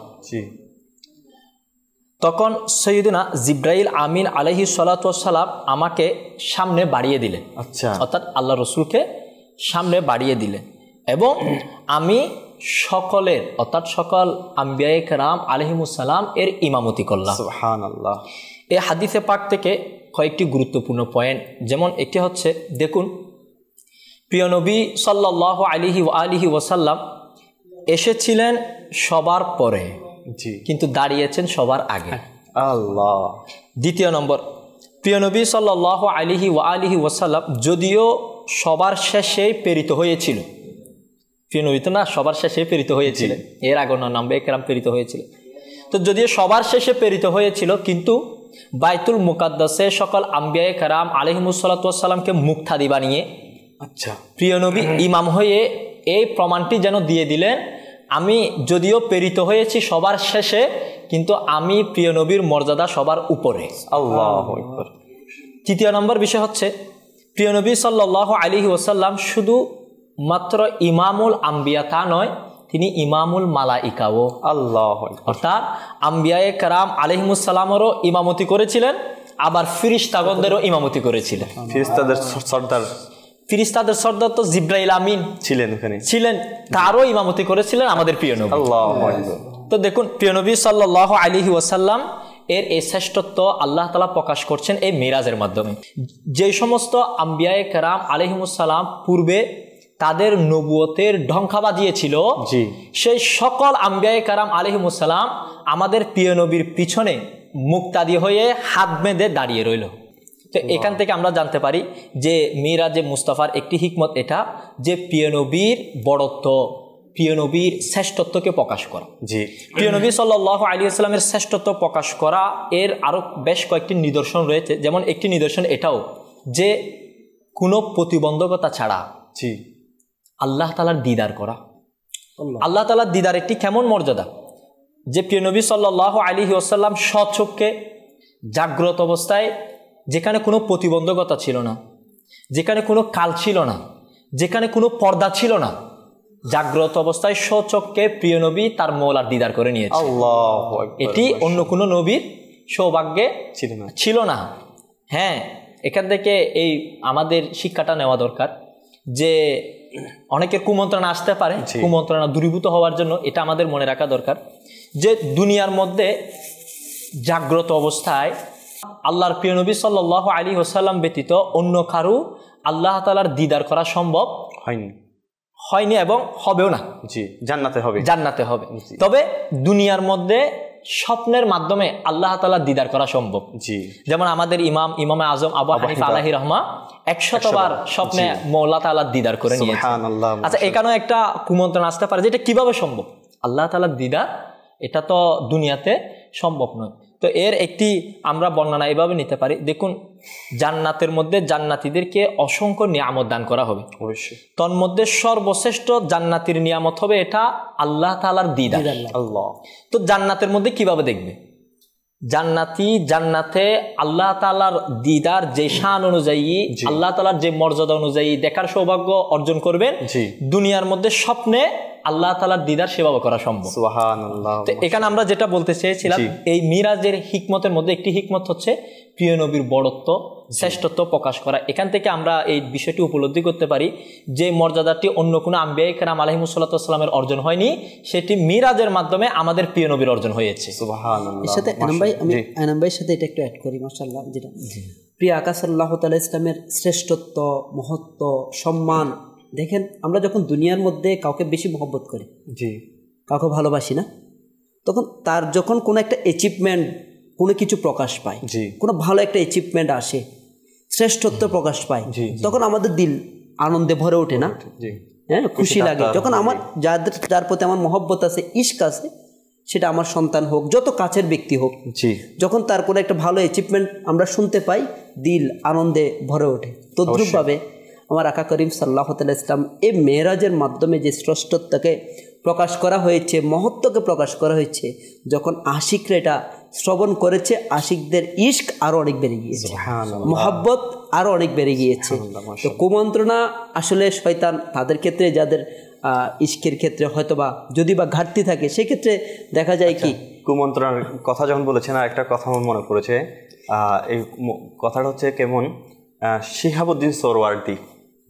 তখন সৈয়দিনা জিব্রাইল আমিন আলহি সালাতাম আমাকে সামনে বাড়িয়ে দিলেন আচ্ছা অর্থাৎ আল্লাহ রসুলকে সামনে বাড়িয়ে দিলেন এবং আমি সকলের অর্থাৎ সকল আম্বিয়ায়ক রাম আলহিমুসালাম এর ইমামতি করলাম এই হাদিসে পাক থেকে কয়েকটি গুরুত্বপূর্ণ পয়েন্ট যেমন একটি হচ্ছে দেখুন প্রিয় নবী সাল্লাহ আলিহি আলিহি ওয়াসাল্লাম এসেছিলেন সবার পরে কিন্তু দাঁড়িয়েছেন সবার আগে হ্যাঁ, আল্লাহ দ্বিতীয় নম্বর প্রিয় নবী সাল্লাহ আলিহি ওয়া আলিহি ওয়াসাল্লাম যদিও সবার শেষে প্রেরিত হয়েছিল তো না সবার শেষে প্রেরিত হয়েছিলেন এর আগে অন্য নাম্বে একরাম প্রেরিত হয়েছিলেন তো যদিও সবার শেষে প্রেরিত হয়েছিল কিন্তু বাইতুল মুকাদ্দাসে সকল আম্বিয়ায় কারাম আলহিমুসাল্লাতামকে মুক্তাদি বানিয়ে আচ্ছা প্রিয় নবী ইমাম হয়ে এই প্রমাণটি যেন দিয়ে দিলেন আমি যদিও প্রেরিত হয়েছি সবার শেষে কিন্তু আমি প্রিয় নবীর মর্যাদা সবার উপরে তৃতীয় নম্বর বিষয় হচ্ছে প্রিয় নবী সাল্লাহ আলী ওসাল্লাম শুধু মাত্র ইমামুল আম্বিয়া তা নয় তিনি ইমামুল মালাইকাও আল্লাহ অর্থাৎ আম্বিয়ায়ে কারাম আলহিমুসালামেরও ইমামতি করেছিলেন আবার ফিরিস্তাগদেরও ইমামতি করেছিলেন ফিরিস্তাদের সর্দার ফিরিস্তাদের সর্দার তো জিব্রাইল আমিন ছিলেন ওখানে ছিলেন তারও ইমামতি করেছিলেন আমাদের প্রিয় নবী তো দেখুন প্রিয় নবী সাল্লাহ আলিহি ওয়াসাল্লাম এর এই শ্রেষ্ঠত্ব আল্লাহ তালা প্রকাশ করছেন এই মিরাজের মাধ্যমে যে সমস্ত আম্বিয়ায় কারাম আলহিমুসাল্লাম পূর্বে তাদের নবুয়তের ঢঙ্কা বাজিয়েছিল সেই সকল আম্বিয়ায় কারাম আলহিমুসালাম আমাদের প্রিয় নবীর পিছনে মুক্তাদি হয়ে হাত বেঁধে দাঁড়িয়ে রইল তো এখান থেকে আমরা জানতে পারি যে মিরাজে মুস্তাফার একটি হিকমত এটা যে প্রিয় নবীর বড়ত্ব প্রিয় নবীর শ্রেষ্ঠত্বকে প্রকাশ করা জি প্রিয় নবী সাল্লাহ আলী শ্রেষ্ঠত্ব প্রকাশ করা এর আরও বেশ কয়েকটি নিদর্শন রয়েছে যেমন একটি নিদর্শন এটাও যে কোনো প্রতিবন্ধকতা ছাড়া জি আল্লাহ তালার দিদার করা আল্লাহ তালার দিদার একটি কেমন মর্যাদা যে প্রিয় নবী সাল্লাহ আলী ওসাল্লাম সচক্ষে জাগ্রত অবস্থায় যেখানে কোনো প্রতিবন্ধকতা ছিল না যেখানে কোনো কাল ছিল না যেখানে কোনো পর্দা ছিল না জাগ্রত অবস্থায় সচক্ষে প্রিয় নবী তার মৌলার দিদার করে নিয়েছে এটি অন্য কোনো নবীর সৌভাগ্যে ছিল না ছিল না হ্যাঁ এখান থেকে এই আমাদের শিক্ষাটা নেওয়া দরকার যে অনেকের কুমন্ত্রণা আসতে পারে কুমন্ত্রণা দূরীভূত হওয়ার জন্য এটা আমাদের মনে রাখা দরকার যে দুনিয়ার মধ্যে জাগ্রত অবস্থায় আল্লাহর প্রিয় নবী আলী হোসাল্লাম ব্যতীত অন্য কারু আল্লাহ তালার দিদার করা সম্ভব হয়নি হয়নি এবং হবেও না জি জান্নাতে হবে জান্নাতে হবে তবে দুনিয়ার মধ্যে স্বপ্নের মাধ্যমে আল্লাহ তালা দিদার করা সম্ভব জি যেমন আমাদের ইমাম ইমাম আজম আবু হানিফ আলাহি রহমা একশতবার স্বপ্নে মৌলা তালা দিদার করে আচ্ছা এখানেও একটা কুমন্ত্রণ আসতে পারে যে এটা কিভাবে সম্ভব আল্লাহ তালা দিদার এটা তো দুনিয়াতে সম্ভব নয় তো এর একটি আমরা বর্ণনা এভাবে নিতে পারি দেখুন জান্নাতের মধ্যে জান্নাতিদেরকে অসংখ্য নিয়ামত দান করা হবে অবশ্যই তন্মধ্যে সর্বশ্রেষ্ঠ জান্নাতির নিয়ামত হবে এটা আল্লাহ তালার দিদা আল্লাহ তো জান্নাতের মধ্যে কিভাবে দেখবে জান্নাতি জান্নাতে আল্লাহ তালার দিদার যে শান অনুযায়ী আল্লাহ তালার যে মর্যাদা অনুযায়ী দেখার সৌভাগ্য অর্জন করবেন দুনিয়ার মধ্যে স্বপ্নে আল্লাহ তালার দিদার সেবা করা সম্ভব এখানে আমরা যেটা বলতে চেয়েছিলাম এই মিরাজের হিকমতের মধ্যে একটি হিকমত হচ্ছে প্রিয় নবীর বড়ত্ব শ্রেষ্ঠত্ব প্রকাশ করা এখান থেকে আমরা এই বিষয়টি উপলব্ধি করতে পারি যে মর্যাদাটি অন্য কোনো আম্বিয়া কেরাম আলহিমুসাল্লাহামের অর্জন হয়নি সেটি মিরাজের মাধ্যমে আমাদের প্রিয় নবীর অর্জন হয়েছে সাথে এটা একটু অ্যাড করি মাসাল্লাহ যেটা প্রিয় আকাশ আল্লাহ তালা ইসলামের শ্রেষ্ঠত্ব মহত্ব সম্মান দেখেন আমরা যখন দুনিয়ার মধ্যে কাউকে বেশি মহব্বত করি জি কাউকে ভালোবাসি না তখন তার যখন কোনো একটা অ্যাচিভমেন্ট কোনো কিছু প্রকাশ পায় জি কোনো ভালো একটা অ্যাচিভমেন্ট আসে শ্রেষ্ঠত্ব প্রকাশ পায় তখন আমাদের দিল আনন্দে ভরে ওঠে না হ্যাঁ খুশি লাগে যখন আমার যাদের যার প্রতি আমার মহব্বত আছে ইস্ক আছে সেটা আমার সন্তান হোক যত কাছের ব্যক্তি হোক যখন তার কোনো একটা ভালো অ্যাচিভমেন্ট আমরা শুনতে পাই দিল আনন্দে ভরে ওঠে তদ্রুপভাবে আমার আকা করিম সাল্লাহ ইসলাম এই মেয়েরাজের মাধ্যমে যে স্রষ্টত্বকে প্রকাশ করা হয়েছে মহত্বকে প্রকাশ করা হয়েছে যখন আশিকরা এটা শ্রবণ করেছে আশিকদের ইস্ক আরও অনেক বেড়ে গিয়েছে মহাব্বত আরও অনেক বেড়ে গিয়েছে তো কুমন্ত্রণা আসলে শয়তান তাদের ক্ষেত্রে যাদের ইস্কের ক্ষেত্রে হয়তোবা যদি বা ঘাটতি থাকে সেক্ষেত্রে দেখা যায় আচ্ছা, কি কুমন্ত্রণার কথা যখন বলেছেন আর একটা কথা আমার মনে পড়েছে এই কথাটা হচ্ছে কেমন শিহাবুদ্দিন সোরওয়ার্দি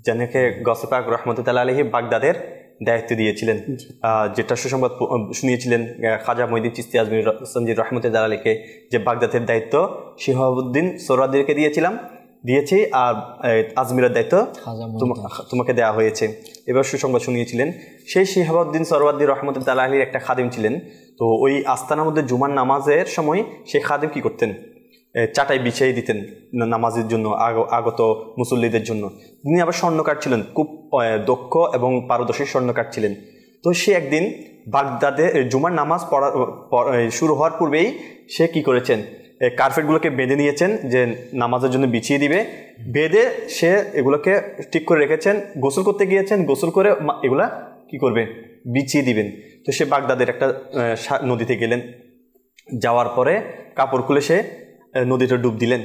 যাদেরকে গসেপাক রহমতুল্লাহ আলহী বাগদাদের দায়িত্ব দিয়েছিলেন যেটা সুসংবাদ শুনিয়েছিলেন খাজা মহিদিন চিস্তি আজমির সঞ্জির রহমতুল্লাহ আলীকে যে বাগদাদের দায়িত্ব শিহাবুদ্দিন সোরাদিরকে দিয়েছিলাম দিয়েছি আর আজমিরের দায়িত্ব তোমাকে দেয়া হয়েছে এবার সুসংবাদ শুনিয়েছিলেন সেই শিহাবুদ্দিন সরওয়াদ্দি রহমতুল্লাহ আলীর একটা খাদিম ছিলেন তো ওই আস্তানার মধ্যে জুমার নামাজের সময় সেই খাদিম কি করতেন চাটাই বিছিয়ে দিতেন নামাজের জন্য আগত মুসল্লিদের জন্য তিনি আবার স্বর্ণকার ছিলেন খুব দক্ষ এবং পারদর্শী স্বর্ণকার ছিলেন তো সে একদিন বাগদাদে জুমার নামাজ পড়া শুরু হওয়ার পূর্বেই সে কি করেছেন কার্পেটগুলোকে বেঁধে নিয়েছেন যে নামাজের জন্য বিছিয়ে দিবে বেঁধে সে এগুলোকে ঠিক করে রেখেছেন গোসল করতে গিয়েছেন গোসল করে এগুলা কি করবে বিছিয়ে দিবেন তো সে বাগদাদের একটা নদীতে গেলেন যাওয়ার পরে কাপড় খুলে সে নদীতে ডুব দিলেন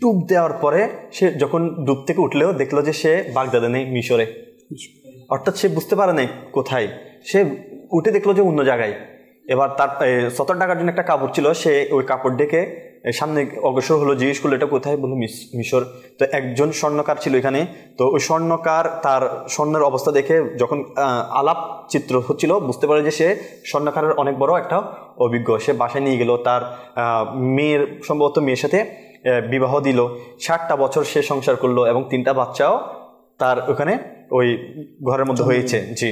ডুব দেওয়ার পরে সে যখন ডুব থেকে উঠলেও দেখলো যে সে বাগদাদা নেই মিশরে অর্থাৎ সে বুঝতে পারে নাই কোথায় সে উঠে দেখলো যে অন্য জায়গায় এবার তার সতেরো টাকার জন্য একটা কাপড় ছিল সে ওই কাপড় ডেকে সামনে অগ্রসর হলো জিজ্ঞেস করলো এটা কোথায় বললো মিশর তো একজন স্বর্ণকার ছিল এখানে তো ওই স্বর্ণকার তার স্বর্ণের অবস্থা দেখে যখন আলাপ চিত্র হচ্ছিল বুঝতে পারে যে সে স্বর্ণকারের অনেক বড় একটা অভিজ্ঞ সে বাসায় নিয়ে গেল তার মেয়ের সম্ভবত মেয়ের সাথে বিবাহ দিল ষাটটা বছর সে সংসার করলো এবং তিনটা বাচ্চাও তার ওখানে ওই ঘরের মধ্যে হয়েছে জি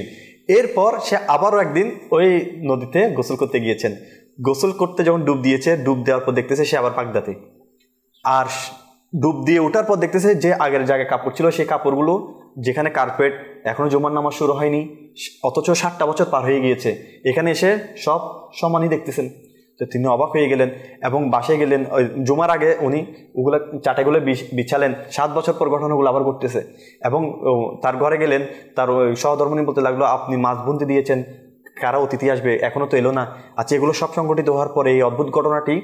এরপর সে আবারও একদিন ওই নদীতে গোসল করতে গিয়েছেন গোসল করতে যখন ডুব দিয়েছে ডুব দেওয়ার পর দেখতেছে সে আবার পাকদাতে আর ডুব দিয়ে ওঠার পর দেখতেছে যে আগের জায়গায় কাপড় ছিল সেই কাপড়গুলো যেখানে কার্পেট এখনও জমার নামা শুরু হয়নি অথচ ষাটটা বছর পার হয়ে গিয়েছে এখানে এসে সব সমানই দেখতেছেন তো তিনি অবাক হয়ে গেলেন এবং বাসায় গেলেন ওই জমার আগে উনি ওগুলো চাটাগুলো বিছালেন সাত বছর পর ঘটনাগুলো আবার ঘটতেছে এবং তার ঘরে গেলেন তার ওই সহধর্মনী বলতে লাগলো আপনি মাছ বুনতে দিয়েছেন কারা অতিথি আসবে এখনও তো এলো না আচ্ছা এগুলো সব সংগঠিত হওয়ার পরে এই অদ্ভুত ঘটনাটি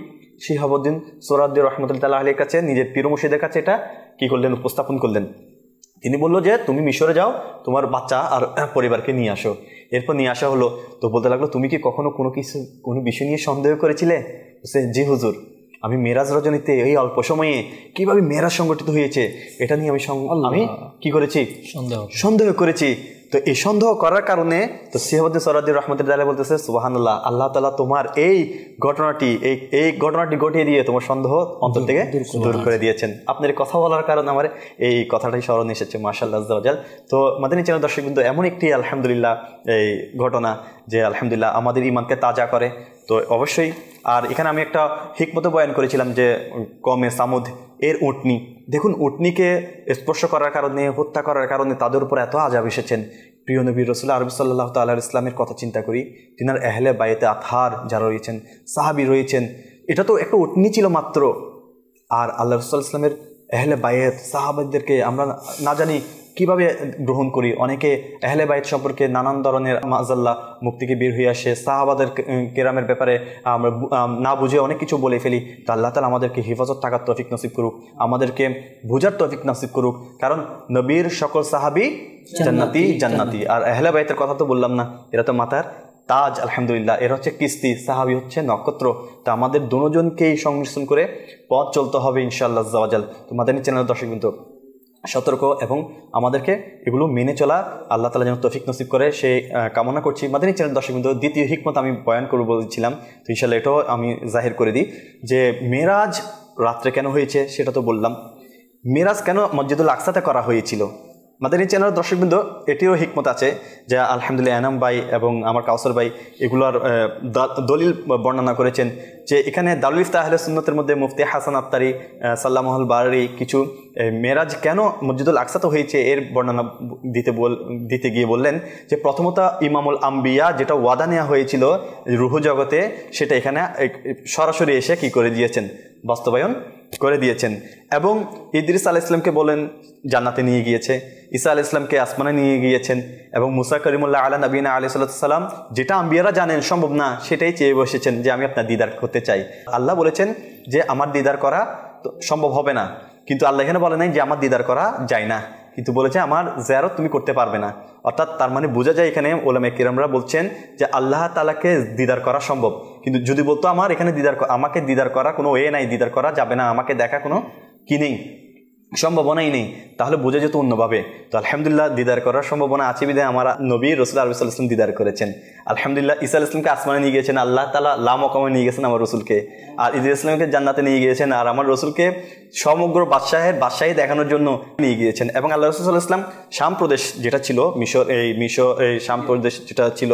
শিহাবুদ্দিন সোরাদ্দিন রহমতুল্লাহ আলীর কাছে নিজের পীরমসিদের কাছে এটা কি করলেন উপস্থাপন করলেন তিনি বললো যে তুমি মিশরে যাও তোমার বাচ্চা আর পরিবারকে নিয়ে আসো এরপর নিয়ে আসা হলো তো বলতে লাগলো তুমি কি কখনো কোনো কিছু কোনো বিষয় নিয়ে সন্দেহ করেছিলে সে জি হুজুর আমি মেরাজ রজনীতে এই অল্প সময়ে কীভাবে মেরাজ সংগঠিত হয়েছে এটা নিয়ে আমি আমি কি করেছি সন্দেহ সন্দেহ করেছি তো এই সন্দেহ করার কারণে তো সিহাবুদ্দিন সরাদ্দিন রহমতুল্লাহ বলতেছে সুবাহান্লাহ আল্লাহ তালা তোমার এই ঘটনাটি এই এই ঘটনাটি ঘটিয়ে দিয়ে তোমার সন্দেহ অন্তর থেকে দূর করে দিয়েছেন আপনার কথা বলার কারণে আমার এই কথাটাই স্মরণ এসেছে মার্শাল্লাহ তো মাদানী চ্যানেল দর্শক কিন্তু এমন একটি আলহামদুলিল্লাহ এই ঘটনা যে আলহামদুলিল্লাহ আমাদের ইমানকে তাজা করে তো অবশ্যই আর এখানে আমি একটা হিকমতো বয়ান করেছিলাম যে কমে সামুদ এর উটনি দেখুন উটনিকে স্পর্শ করার কারণে হত্যা করার কারণে তাদের উপর এত আজাব এসেছেন প্রিয় নবীর রসুল আরবি সাল্লাহ তাল্লাহ ইসলামের কথা চিন্তা করি তিনার এহলে বায়েতে আথার যারা রয়েছেন সাহাবি রয়েছেন এটা তো একটা উটনি ছিল মাত্র আর আল্লাহ রসুল্লাহ ইসলামের এহলে বায়েত সাহাবাদদেরকে আমরা না জানি কিভাবে গ্রহণ করি অনেকে এহলে বাইত সম্পর্কে নানান ধরনের মাজাল্লা মুক্তিকে বের হয়ে আসে সাহাবাদের কেরামের ব্যাপারে আমরা না বুঝে অনেক কিছু বলে ফেলি তা আল্লাহ তালা আমাদেরকে হেফাজত থাকার তফিক নসিব করুক আমাদেরকে বোঝার তফিক নসিব করুক কারণ নবীর সকল সাহাবি জান্নাতি জান্নাতি আর এহলে বাইতের কথা তো বললাম না এরা তো মাতার তাজ আলহামদুলিল্লাহ এর হচ্ছে কিস্তি সাহাবি হচ্ছে নক্ষত্র তা আমাদের দুজনকেই সংমিশ্রণ করে পথ চলতে হবে ইনশাআল্লাহ জওয়াজাল তো মাদানী চ্যানেল দর্শক কিন্তু সতর্ক এবং আমাদেরকে এগুলো মেনে চলা আল্লাহ তালা যেন তফিক নসিব করে সে কামনা করছি মাদানী চ্যানেল বিন্দু দ্বিতীয় হিকমত আমি বয়ান করব বলছিলাম তো ইনশাল্লাহ এটাও আমি জাহির করে দিই যে মেরাজ রাত্রে কেন হয়েছে সেটা তো বললাম মেরাজ কেন মসজিদুল আকসাতে করা হয়েছিল আমাদের এই চ্যানেলের দর্শকবৃন্দ এটিও হিকমত আছে যা আলহামদুলিল্লাহ এনাম ভাই এবং আমার কাউসর ভাই এগুলোর দলিল বর্ণনা করেছেন যে এখানে দারুল ইফতা আহলে সুন্নতের মধ্যে মুফতি হাসান আত্তারি সাল্লামহল বারি কিছু মেরাজ কেন মসজিদুল আকসাত হয়েছে এর বর্ণনা দিতে বল দিতে গিয়ে বললেন যে প্রথমত ইমামুল আম্বিয়া যেটা ওয়াদা নেওয়া হয়েছিল রুহু জগতে সেটা এখানে সরাসরি এসে কি করে দিয়েছেন বাস্তবায়ন করে দিয়েছেন এবং ইদ্রিস আল ইসলামকে বলেন জান্নাতে নিয়ে গিয়েছে ঈসা আল ইসলামকে আসমানে নিয়ে গিয়েছেন এবং মুসা করিমুল্লাহ আলা নবীনা আলি সাল্লাম যেটা আম্বিয়ারা জানেন সম্ভব না সেটাই চেয়ে বসেছেন যে আমি আপনার দিদার করতে চাই আল্লাহ বলেছেন যে আমার দিদার করা সম্ভব হবে না কিন্তু আল্লাহ এখানে বলে নাই যে আমার দিদার করা যায় না কিন্তু বলেছে আমার জেরত তুমি করতে পারবে না অর্থাৎ তার মানে বোঝা যায় এখানে ওলামে কিরামরা বলছেন যে আল্লাহ তালাকে দিদার করা সম্ভব কিন্তু যদি বলতো আমার এখানে দিদার আমাকে দিদার করা কোনো ওয়ে নাই দিদার করা যাবে না আমাকে দেখা কোনো কি নেই সম্ভাবনাই নেই তাহলে বোঝা যেত অন্যভাবে তো আলহামদুলিল্লাহ দিদার করার সম্ভাবনা আছে বিধে আমার নবী রসুল আলু সাল্লাহ ইসলাম দিদার করেছেন আলহামদুলিল্লাহ ইসা ইসলামকে আসমানে নিয়ে গিয়েছেন আল্লাহ তালা লামকামে নিয়ে গেছেন আমার রসুলকে আর ইদির ইসলামকে জান্নাতে নিয়ে গিয়েছেন আর আমার রসুলকে সমগ্র বাদশাহের বাদশাহী দেখানোর জন্য নিয়ে গিয়েছেন এবং আল্লাহ রসুল সাল্লাহ ইসলাম শাম প্রদেশ যেটা ছিল মিশর এই মিশর এই শাম প্রদেশ যেটা ছিল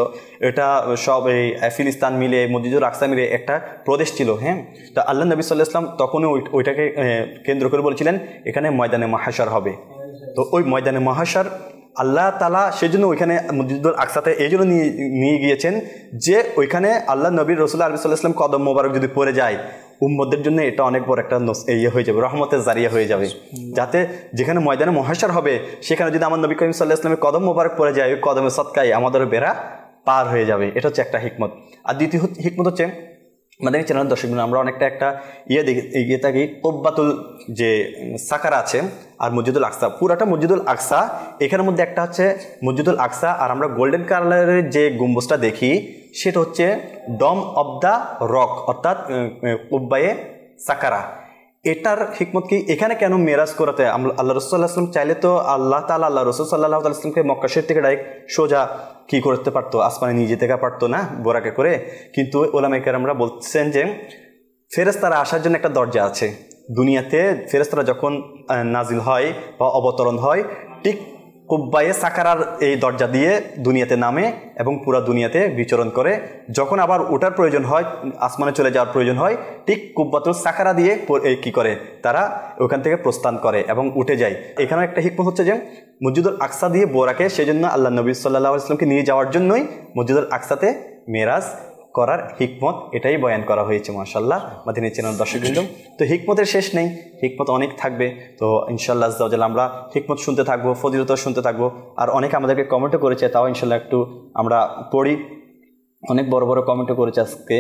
এটা সব এই আফিলিস্তান মিলে মদিজুর আকসা মিলে একটা প্রদেশ ছিল হ্যাঁ তো আল্লাহ নবী সাল্লাহ ইসলাম তখনও ওইটাকে কেন্দ্র করে বলেছিলেন এখানে সেখানে ময়দানে মহাসার হবে তো ওই ময়দানে মহাসার আল্লাহ তালা সেই জন্য ওইখানে মসজিদুল আকসাতে এই জন্য নিয়ে গিয়েছেন যে ওইখানে আল্লাহ নবীর রসুল আরবি সাল্লাহাম কদম মোবারক যদি পড়ে যায় উম্মদের জন্য এটা অনেক বড় একটা ইয়ে হয়ে যাবে রহমতের জারিয়া হয়ে যাবে যাতে যেখানে ময়দানে মহাসার হবে সেখানে যদি আমার নবী করিম সাল্লাহ ইসলামের কদম মোবারক পড়ে যায় ওই কদমের সৎকায় আমাদের বেড়া পার হয়ে যাবে এটা হচ্ছে একটা হিকমত আর দ্বিতীয় হিকমত হচ্ছে আমাদের এই চ্যানেলের দর্শকগুলো আমরা অনেকটা একটা ইয়ে দেখি ইয়ে থাকি তোব্বাতুল যে সাকার আছে আর মসজিদুল আকসা পুরাটা মসজিদুল আকসা এখানের মধ্যে একটা হচ্ছে মসজিদুল আকসা আর আমরা গোল্ডেন কালারের যে গম্বুজটা দেখি সেটা হচ্ছে ডম অব দ্য রক অর্থাৎ কোব্বায়ে সাকারা এটার হিকমত কি এখানে কেন মেরাজ করাতে আল্লাহ রসুল্লাহাম চাইলে তো আল্লাহ তালা আল্লাহ রসুল সাল্লাহ তাল্লামকে মক্কাশের থেকে ডাইরেক্ট সোজা কি করতে পারতো আসমানে নিয়ে যেতে পারতো না বোরাকে করে কিন্তু আমরা বলছেন যে ফেরেস্তারা আসার জন্য একটা দরজা আছে দুনিয়াতে ফেরেস্তারা যখন নাজিল হয় বা অবতরণ হয় ঠিক কুব্বাইয়ে সাকারার এই দরজা দিয়ে দুনিয়াতে নামে এবং পুরা দুনিয়াতে বিচরণ করে যখন আবার ওটার প্রয়োজন হয় আসমানে চলে যাওয়ার প্রয়োজন হয় ঠিক কুব্বাতুল সাকারা দিয়ে কি কী করে তারা ওখান থেকে প্রস্থান করে এবং উঠে যায় এখানেও একটা হিকমত হচ্ছে যে মসজিদুল আকসা দিয়ে বোরাকে সেই জন্য আল্লাহ নবী সাল্লাহ ইসলামকে নিয়ে যাওয়ার জন্যই মসজিদুল আকসাতে মেরাজ করার হিকমত এটাই বয়ান করা হয়েছে মাসাল্লাহ মাদিনী চ্যানেল দর্শকবৃন্দ তো হিকমতের শেষ নেই হিকমত অনেক থাকবে তো ইনশাল্লাহ আজাল আমরা হিকমত শুনতে থাকবো ফজিলত শুনতে থাকবো আর অনেকে আমাদেরকে কমেন্টও করেছে তাও ইনশাল্লাহ একটু আমরা পড়ি অনেক বড় বড় কমেন্টও করেছে আজকে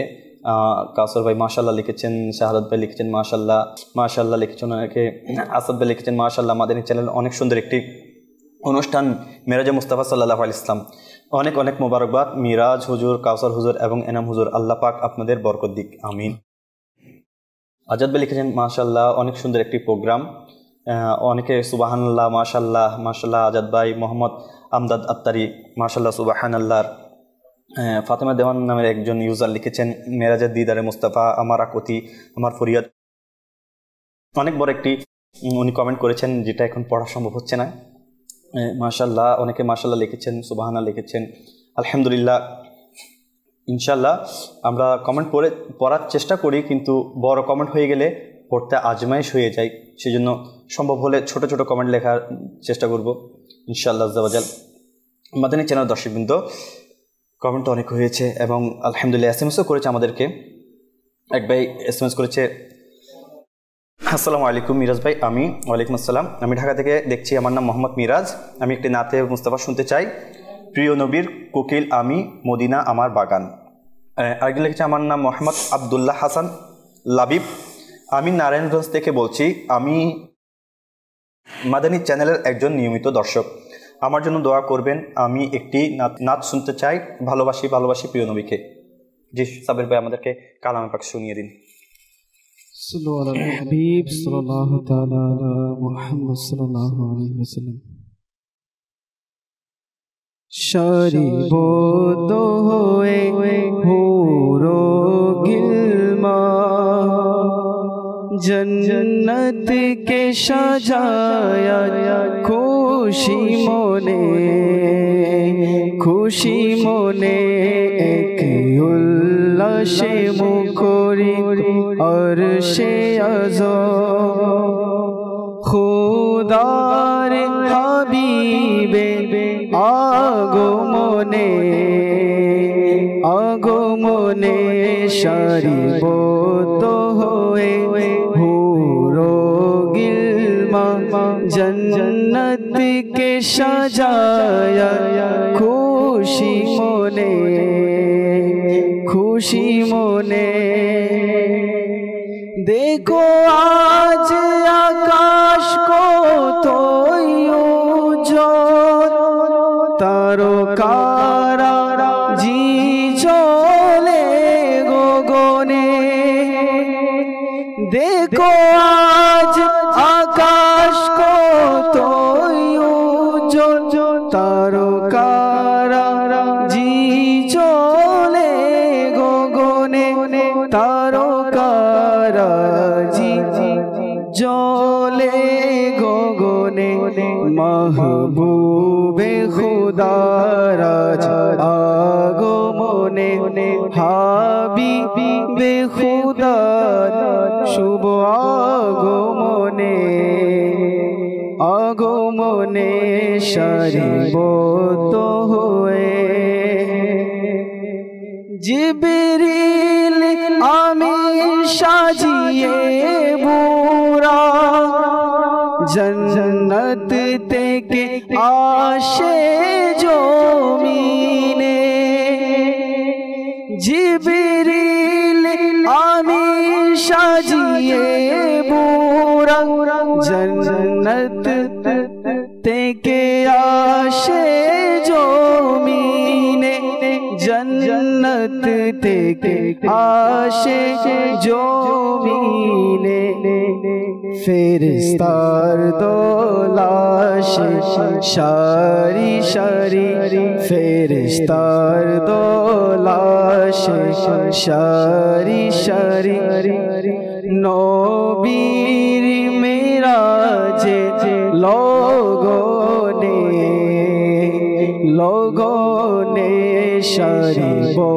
কাসর ভাই মাশাল্লাহ লিখেছেন শাহাদ ভাই লিখেছেন মাশাল্লাহ মাশাল্লাহ লিখেছেন অনেকে আসাদ ভাই লিখেছেন মাশাল্লাহ মাদিনী চ্যানেল অনেক সুন্দর একটি অনুষ্ঠান মেরাজে মুস্তাফা সাল্লাহ আল ইসলাম অনেক অনেক মোবারকবাদ মিরাজ হুজুর কাউসার হুজুর এবং এনাম হুজুর আল্লাহ পাক আপনাদের বরকত দিক আমিন আজাদ ভাই লিখেছেন মাশাল্লাহ অনেক সুন্দর একটি প্রোগ্রাম অনেকে সুবাহান্লাহ মাশাল্লাহ মাশাল্লাহ আজাদ ভাই মোহাম্মদ আমদাদ আত্তারি মাশাল্লাহ সুবাহানাল্লাহর ফাতেমা দেওয়ান নামের একজন ইউজার লিখেছেন মেরাজের দিদারে মুস্তাফা আমার আকতি আমার ফরিয়াদ অনেক বড় একটি উনি কমেন্ট করেছেন যেটা এখন পড়া সম্ভব হচ্ছে না মাশাল্লাহ অনেকে মাশাল্লাহ লিখেছেন সুবাহানা লিখেছেন আলহামদুলিল্লাহ ইনশাল্লাহ আমরা কমেন্ট পড়ে পড়ার চেষ্টা করি কিন্তু বড় কমেন্ট হয়ে গেলে পড়তে আজমাইশ হয়ে যায় সেজন্য সম্ভব হলে ছোট ছোট কমেন্ট লেখার চেষ্টা করব ইনশাল্লাহ জাবাজাল মাদানী চ্যানেল দর্শকবৃন্দ কমেন্ট অনেক হয়েছে এবং আলহামদুলিল্লাহ এস এসও করেছে আমাদেরকে এক ভাই এস এম এস করেছে আসসালামু আলাইকুম মিরাজ ভাই আমি ওয়ালাইকুম আসসালাম আমি ঢাকা থেকে দেখছি আমার নাম মোহাম্মদ মিরাজ আমি একটি নাতে মুস্তাফা শুনতে চাই প্রিয় নবীর কোকিল আমি মদিনা আমার বাগান আরেকটি লিখেছে আমার নাম মোহাম্মদ আবদুল্লাহ হাসান লাবিব আমি নারায়ণগঞ্জ থেকে বলছি আমি মাদানী চ্যানেলের একজন নিয়মিত দর্শক আমার জন্য দোয়া করবেন আমি একটি নাচ শুনতে চাই ভালোবাসি ভালোবাসি প্রিয় নবীকে জি সাবির ভাই আমাদেরকে কালামে পাক শুনিয়ে দিন حبیب صلی اللہ تعالی علی محمد صلی اللہ علیہ وسلم شاری و تو ہوئے ہورو گلما جنت کے شجایا خوشی مونے خوشی مونے ایک اللہ شیمو کو और शेज़ो खुदार हबीबे আগো মনে আগো মনে শরিব তো হয়ে হুরো গিলমা জন্নত কে সাজায়া খুশি মনে খুশি মনে دیکھو হবে খুদার শুভ আগমনে আগমনে সারিবত হয়ে জিবিরিল আমি সাজিয়ে বুড়া জন্নত থেকে আশে شاہ جی بورا جنت تے کے آشے جو مینے جنت تے کے آشے جو مینے فر سر دولا شاری شری دو لاش شاری شاری نو بیر میرا جے لوگوں نے لوگوں نے شاری بو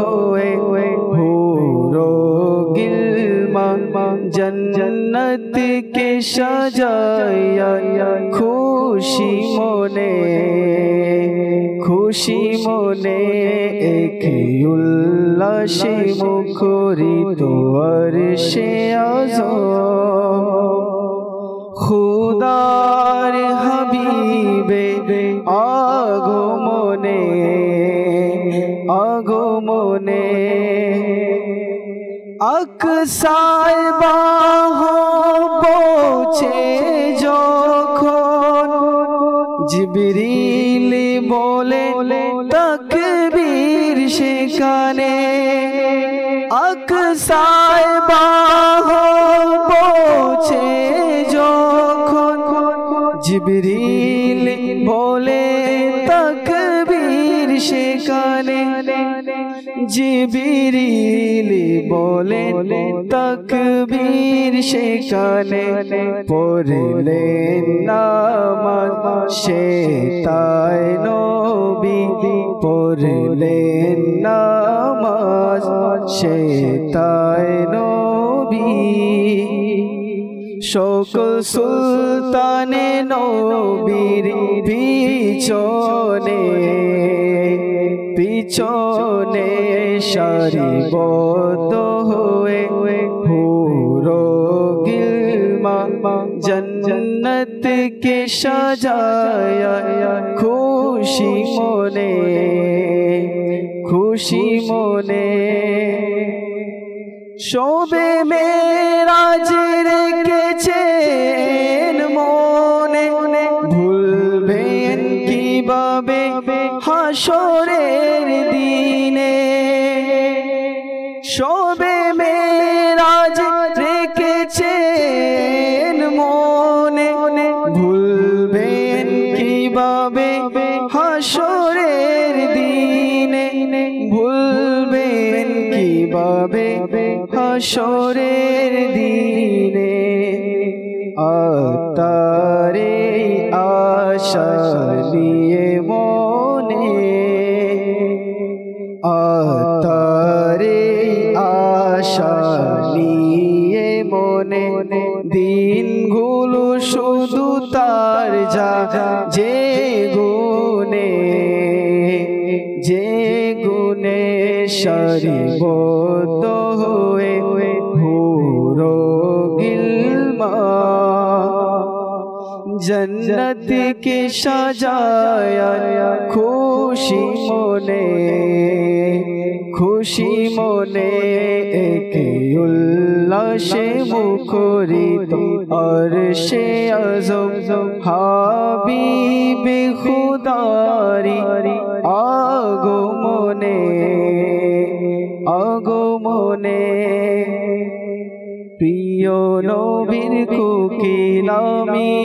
ہوئے پھو گلما جنت کے سج খুশি মনে খুশি মনে একে উল্লাসে তোর সে আজ খুদার হাবিবে আগমনে আগমনে আকসায় বাহ পৌঁছে যা জিবরিল বলে তকবীর সেখানে আকসায় বাহ পৌঁছে যখন জিবরিল বলে জিবিরিল বলেন বীর সেখানে পড়লে নামাজ সে তাই নবী পড়লে নামাজ সে তাই নবী সকল সুলতানে নবীর পিছনে شاری پوت ہوئے پور گلما جنت کے سجا خوشی مونے خوشی مونے شعبے میں راجے হাসরের দিনে শোবে মেরাজ রেখেছে মনে ভুলবেন কিভাবে হাসরের দিনে ভুলবেন কিভাবে হাসরের দিনে যে গুনে যে গুনে শরীবত হয়ে ভুরো জন্নত কে সাজায়া খুশি মনে খুশি মনে একে উল্লাসে মুখরিত অর্শে আজম হাবিবে খুদারি আগমনে আগমনে প্রিয় নবীর কুকিলামি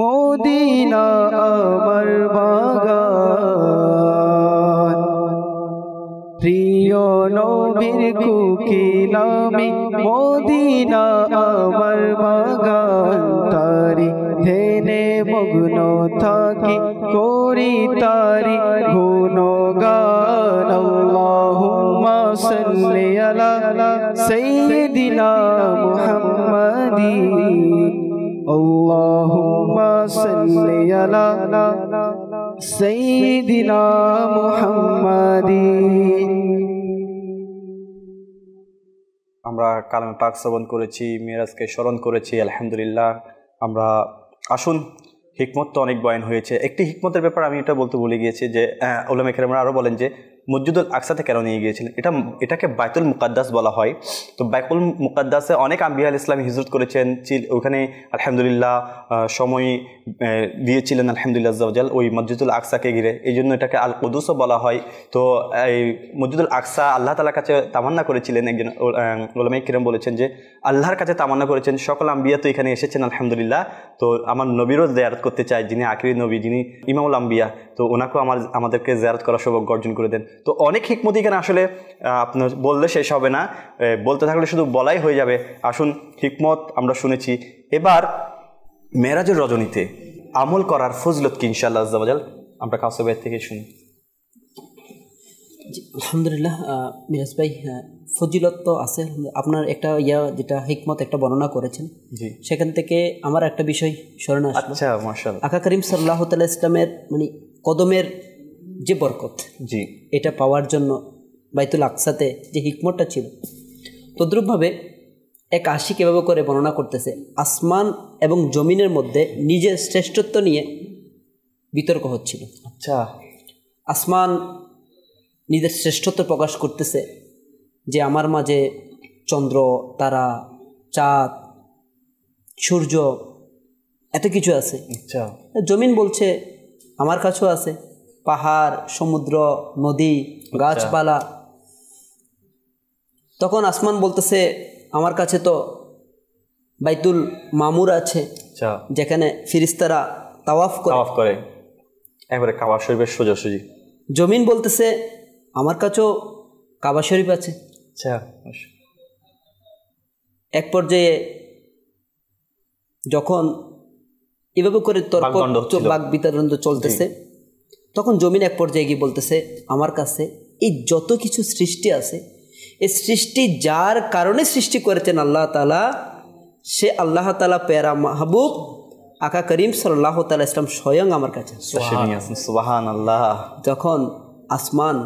মদিনা আমার বাগা نامی مودا مر با گال تاری مغنو تھا نو گال او آسن لیا سید دینا محمدی او آہ ماسن لے لا سئی محمدی আমরা কালামে পাক শ্রবণ করেছি মেয়েরাজকে স্মরণ করেছি আলহামদুলিল্লাহ আমরা আসুন হিকমত তো অনেক বয়ান হয়েছে একটি হিকমতের ব্যাপার আমি এটা বলতে ভুলে গিয়েছি যে ওলামে খেরামরা আরও বলেন যে মসজিদুল আকসাতে কেন নিয়ে গিয়েছিলেন এটা এটাকে বাইতুল মুকাদ্দাস বলা হয় তো বাইতুল মুকাদ্দাসে অনেক আম্বিয়াল ইসলাম হিজরত করেছেন ওখানে আলহামদুলিল্লাহ সময় দিয়েছিলেন আলহামদুলিল্লাহ জাল ওই মসজিদুল আকসাকে ঘিরে এই জন্য এটাকে আল কদুসও বলা হয় তো এই মসজিদুল আকসা আল্লাহ তালার কাছে তামান্না করেছিলেন একজন ওলামাই কিরম বলেছেন যে আল্লাহর কাছে তামান্না করেছেন সকল আম্বিয়া তো এখানে এসেছেন আলহামদুলিল্লাহ তো আমার নবীরও জেয়ারত করতে চাই যিনি আকরি নবী যিনি ইমাউল আম্বিয়া তো ওনাকেও আমার আমাদেরকে জেয়ারত করার সৌভাগ্য অর্জন করে দেন তো অনেক হিকমত এখানে আসলে আপনার বললে শেষ হবে না বলতে থাকলে শুধু বলাই হয়ে যাবে আসুন হিকমত আমরা শুনেছি এবার মেরাজের রজনীতে আমল করার ফজলত কি ইনশাল্লাহ আজাল আমরা কাউসবের থেকে শুনি আলহামদুলিল্লাহ মিরাজ ভাই ফজিলত তো আছে আপনার একটা ইয়া যেটা হিকমত একটা বর্ণনা করেছেন সেখান থেকে আমার একটা বিষয় স্মরণ আছে আচ্ছা আকা করিম সাল্লাহ তাল্লাহ ইসলামের মানে কদমের যে বরকত জি এটা পাওয়ার জন্য বাইতুল আকসাতে যে হিকমতটা ছিল তদ্রুপভাবে এক আশিক এভাবে করে বর্ণনা করতেছে আসমান এবং জমিনের মধ্যে নিজের শ্রেষ্ঠত্ব নিয়ে বিতর্ক হচ্ছিল আচ্ছা আসমান নিজের শ্রেষ্ঠত্ব প্রকাশ করতেছে যে আমার মাঝে চন্দ্র তারা চাঁদ সূর্য এত কিছু আছে আচ্ছা জমিন বলছে আমার কাছেও আছে পাহাড় সমুদ্র নদী আচ্ছা। গাছপালা তখন আসমান বলতেছে আমার কাছে তো বাইতুল মামুর আছে আচ্ছা। যেখানে ফিরিস্তারা তাওয়াফ করে একবারে কাবা শরীফের সোজাসুজি জমিন বলতেছে আমার কাছেও কাবা শরীফ আছে আচ্ছা, এক পর্যায়ে যখন এভাবে করে তর্ক বাক বিতরণ চলতেছে তখন জমিন এক পর্যায়ে গিয়ে বলতেছে আমার কাছে এই যত কিছু সৃষ্টি আছে এই সৃষ্টি যার কারণে সৃষ্টি করেছেন আল্লাহ তালা সে আল্লাহ তালা পেরা মাহবুব আকা করিম সাল্লাহ তালা ইসলাম স্বয়ং আমার কাছে আল্লাহ যখন আসমান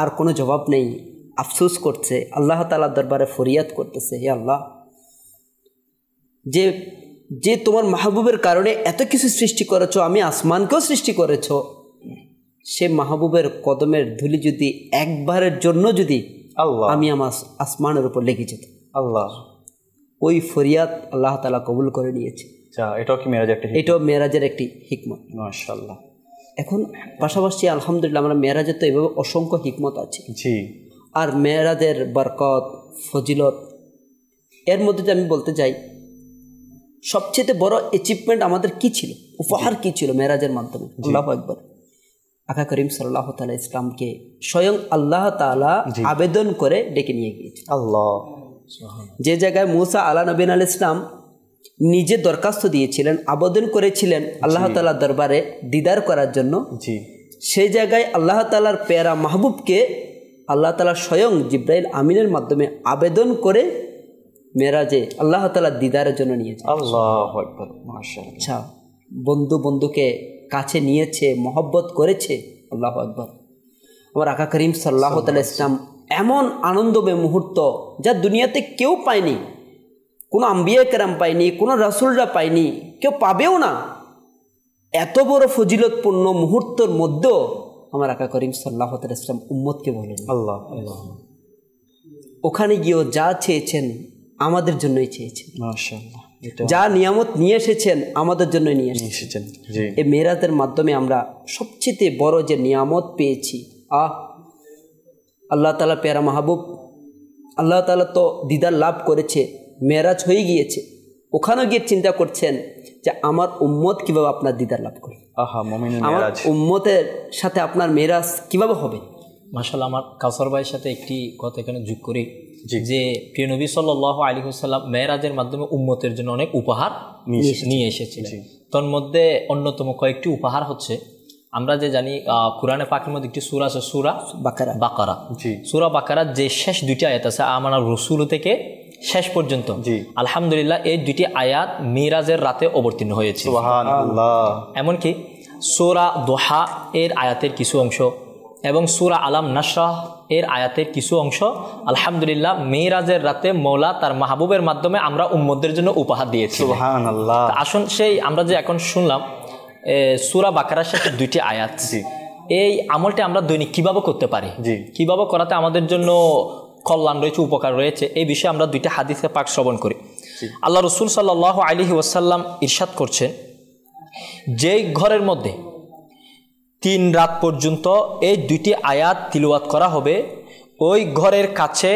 আর কোনো জবাব নেই আফসুস করছে আল্লাহ তালা দরবারে ফরিয়াদ করতেছে হে আল্লাহ যে যে তোমার মাহবুবের কারণে এত কিছু সৃষ্টি করেছ আমি আসমানকেও সৃষ্টি করেছো সে মাহবুবের কদমের ধুলি যদি একবারের জন্য যদি আল্লাহ আমি আমার আসমানের উপর লেগে যেত আল্লাহ ওই ফরিয়াদ আল্লাহ তালা কবুল করে নিয়েছে আচ্ছা, এটাও কি মেরাজের একটা এটাও মেরাজের একটি হিকমত মাশাল্লাহ এখন পাশাপাশি আলহামদুলিল্লাহ আমরা মেরাজের তো এভাবে অসংখ্য হিকমত আছে জি আর মেয়েরাদের বরকত ফজিলত এর মধ্যে যে আমি বলতে চাই সবচেয়ে বড় অ্যাচিভমেন্ট আমাদের কি ছিল উপহার কি ছিল মেয়েরাজের মাধ্যমে আল্লাহ একবার আকা করিম সাল্লাহ তালা ইসলামকে স্বয়ং আল্লাহ তালা আবেদন করে ডেকে নিয়ে গিয়েছে আল্লাহ যে জায়গায় মুসা আলা নবীন আল ইসলাম নিজে দরখাস্ত দিয়েছিলেন আবেদন করেছিলেন আল্লাহ তালা দরবারে দিদার করার জন্য সেই জায়গায় আল্লাহ তালার পেয়ারা মাহবুবকে আল্লাহ তালা স্বয়ং জিব্রাইল আমিনের মাধ্যমে আবেদন করে মেরাজে আল্লাহ তালা দিদারের জন্য নিয়েছে আচ্ছা বন্ধু বন্ধুকে কাছে নিয়েছে মহব্বত করেছে আল্লাহ আকবর আমার আকা করিম সাল্লাহ তাল ইসলাম এমন আনন্দময় মুহূর্ত যা দুনিয়াতে কেউ পায়নি কোনো আম্বিয়া কেরাম পায়নি কোনো রাসুলরা পায়নি কেউ পাবেও না এত বড় ফজিলতপূর্ণ মুহূর্তর মধ্যেও আমার আকা করিম সাল্লাহ তাল ইসলাম উম্মদকে বলেন আল্লাহ ওখানে গিয়েও যা চেয়েছেন আমাদের জন্যই চেয়েছেন মাশাল্লাহ যা নিয়ামত নিয়ে এসেছেন আমাদের জন্য নিয়ে এসেছেন এই মেয়েরাজের মাধ্যমে আমরা সবচেয়ে বড় যে নিয়ামত পেয়েছি আহ আল্লাহ তালা পেয়ারা মাহবুব আল্লাহ তালা তো দিদার লাভ করেছে মেয়েরাজ হয়ে গিয়েছে ওখানেও গিয়ে চিন্তা করছেন যে আমার উম্মত কিভাবে আপনার দিদার লাভ করবে আমার উম্মতের সাথে আপনার মেয়েরাজ কিভাবে হবে মাসাল আমার কাসর ভাইয়ের সাথে একটি কথা এখানে যোগ করি যে প্রিয় নবী সাল আলী হুসাল্লাম মেয়েরাজের মাধ্যমে উম্মতের জন্য অনেক উপহার নিয়ে এসেছে মধ্যে অন্যতম কয়েকটি উপহার হচ্ছে আমরা যে জানি কোরআনে পাখির মধ্যে একটি সুরা আছে সুরা বাকারা বাকারা সুরা বাকারা যে শেষ দুইটি আয়াত আছে আমার রসুল থেকে শেষ পর্যন্ত আলহামদুলিল্লাহ এই দুটি আয়াত মিরাজের রাতে অবতীর্ণ হয়েছে এমনকি সোরা দোহা এর আয়াতের কিছু অংশ এবং সুরা আলাম নাসরাহ এর আয়াতের কিছু অংশ আলহামদুলিল্লাহ মেয়েরাজের রাতে মৌলা তার মাহবুবের মাধ্যমে আমরা উম্মদের জন্য উপহার দিয়েছি আসুন সেই আমরা যে এখন শুনলাম সুরা বাকারার সাথে দুইটি আয়াত এই আমলটি আমরা দৈনিক কীভাবে করতে পারি কীভাবে করাতে আমাদের জন্য কল্যাণ রয়েছে উপকার রয়েছে এই বিষয়ে আমরা দুইটা হাদিসে পাক শ্রবণ করি আল্লাহ রসুল সাল্লাহ আলিহি ওয়াসাল্লাম ইরশাদ করছেন যেই ঘরের মধ্যে তিন রাত পর্যন্ত এই দুইটি আয়াত তিলুয়াত করা হবে ওই ঘরের কাছে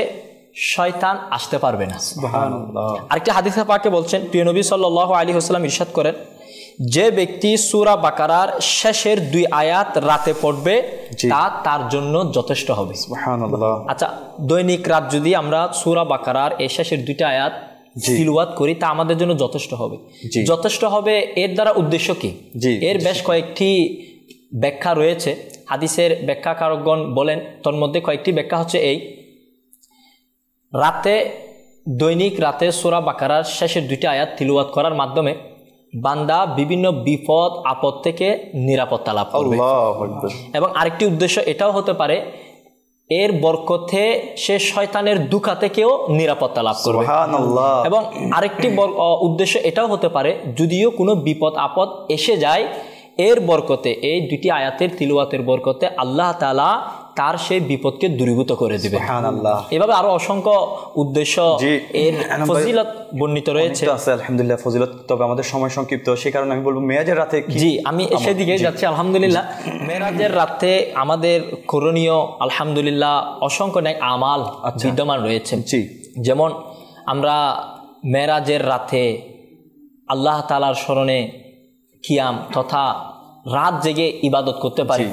শয়তান আসতে পারবে না আরেকটি হাদিসা পাকে বলছেন প্রিয় নবী সাল আলী হোসালাম ইরশাদ করেন যে ব্যক্তি সুরা বাকারার শেষের দুই আয়াত রাতে পড়বে তা তার জন্য যথেষ্ট হবে আচ্ছা দৈনিক রাত যদি আমরা সুরা বাকারার এই শেষের দুইটা আয়াত তিলুয়াত করি তা আমাদের জন্য যথেষ্ট হবে যথেষ্ট হবে এর দ্বারা উদ্দেশ্য কি এর বেশ কয়েকটি ব্যাখ্যা রয়েছে হাদিসের কারকগণ বলেন মধ্যে কয়েকটি ব্যাখ্যা হচ্ছে এই রাতে দৈনিক রাতে সোরা বাকারার শেষের দুটি আয়াত তিলুয়াত করার মাধ্যমে বান্দা বিভিন্ন বিপদ আপদ থেকে নিরাপত্তা লাভ করবে এবং আরেকটি উদ্দেশ্য এটাও হতে পারে এর বরকথে সে শয়তানের দুকা থেকেও নিরাপত্তা লাভ করবে এবং আরেকটি উদ্দেশ্য এটাও হতে পারে যদিও কোনো বিপদ আপদ এসে যায় এর বরকতে এই দুটি আয়াতের তিলুয়াতের বরকতে আল্লাহ তালা তার সেই বিপদকে দূরীভূত করে দিবে এভাবে আরো অসংখ্য উদ্দেশ্য এর হ্যাঁ, ফজিলত বর্ণিত রয়েছে আলহামদুলিল্লাহ ফজিলত তবে আমাদের সময় সংক্ষিপ্ত সে কারণে আমি বলবো মেয়াজের রাতে জি আমি সেদিকে যাচ্ছি আলহামদুলিল্লাহ মেয়াজের রাতে আমাদের করণীয় আলহামদুলিল্লাহ অসংখ্য ন্যায় আমাল আচ্ছা। বিদ্যমান রয়েছে জি যেমন আমরা মেরাজের রাতে আল্লাহ তালার স্মরণে কিয়াম তথা রাত জেগে ইবাদত করতে পারি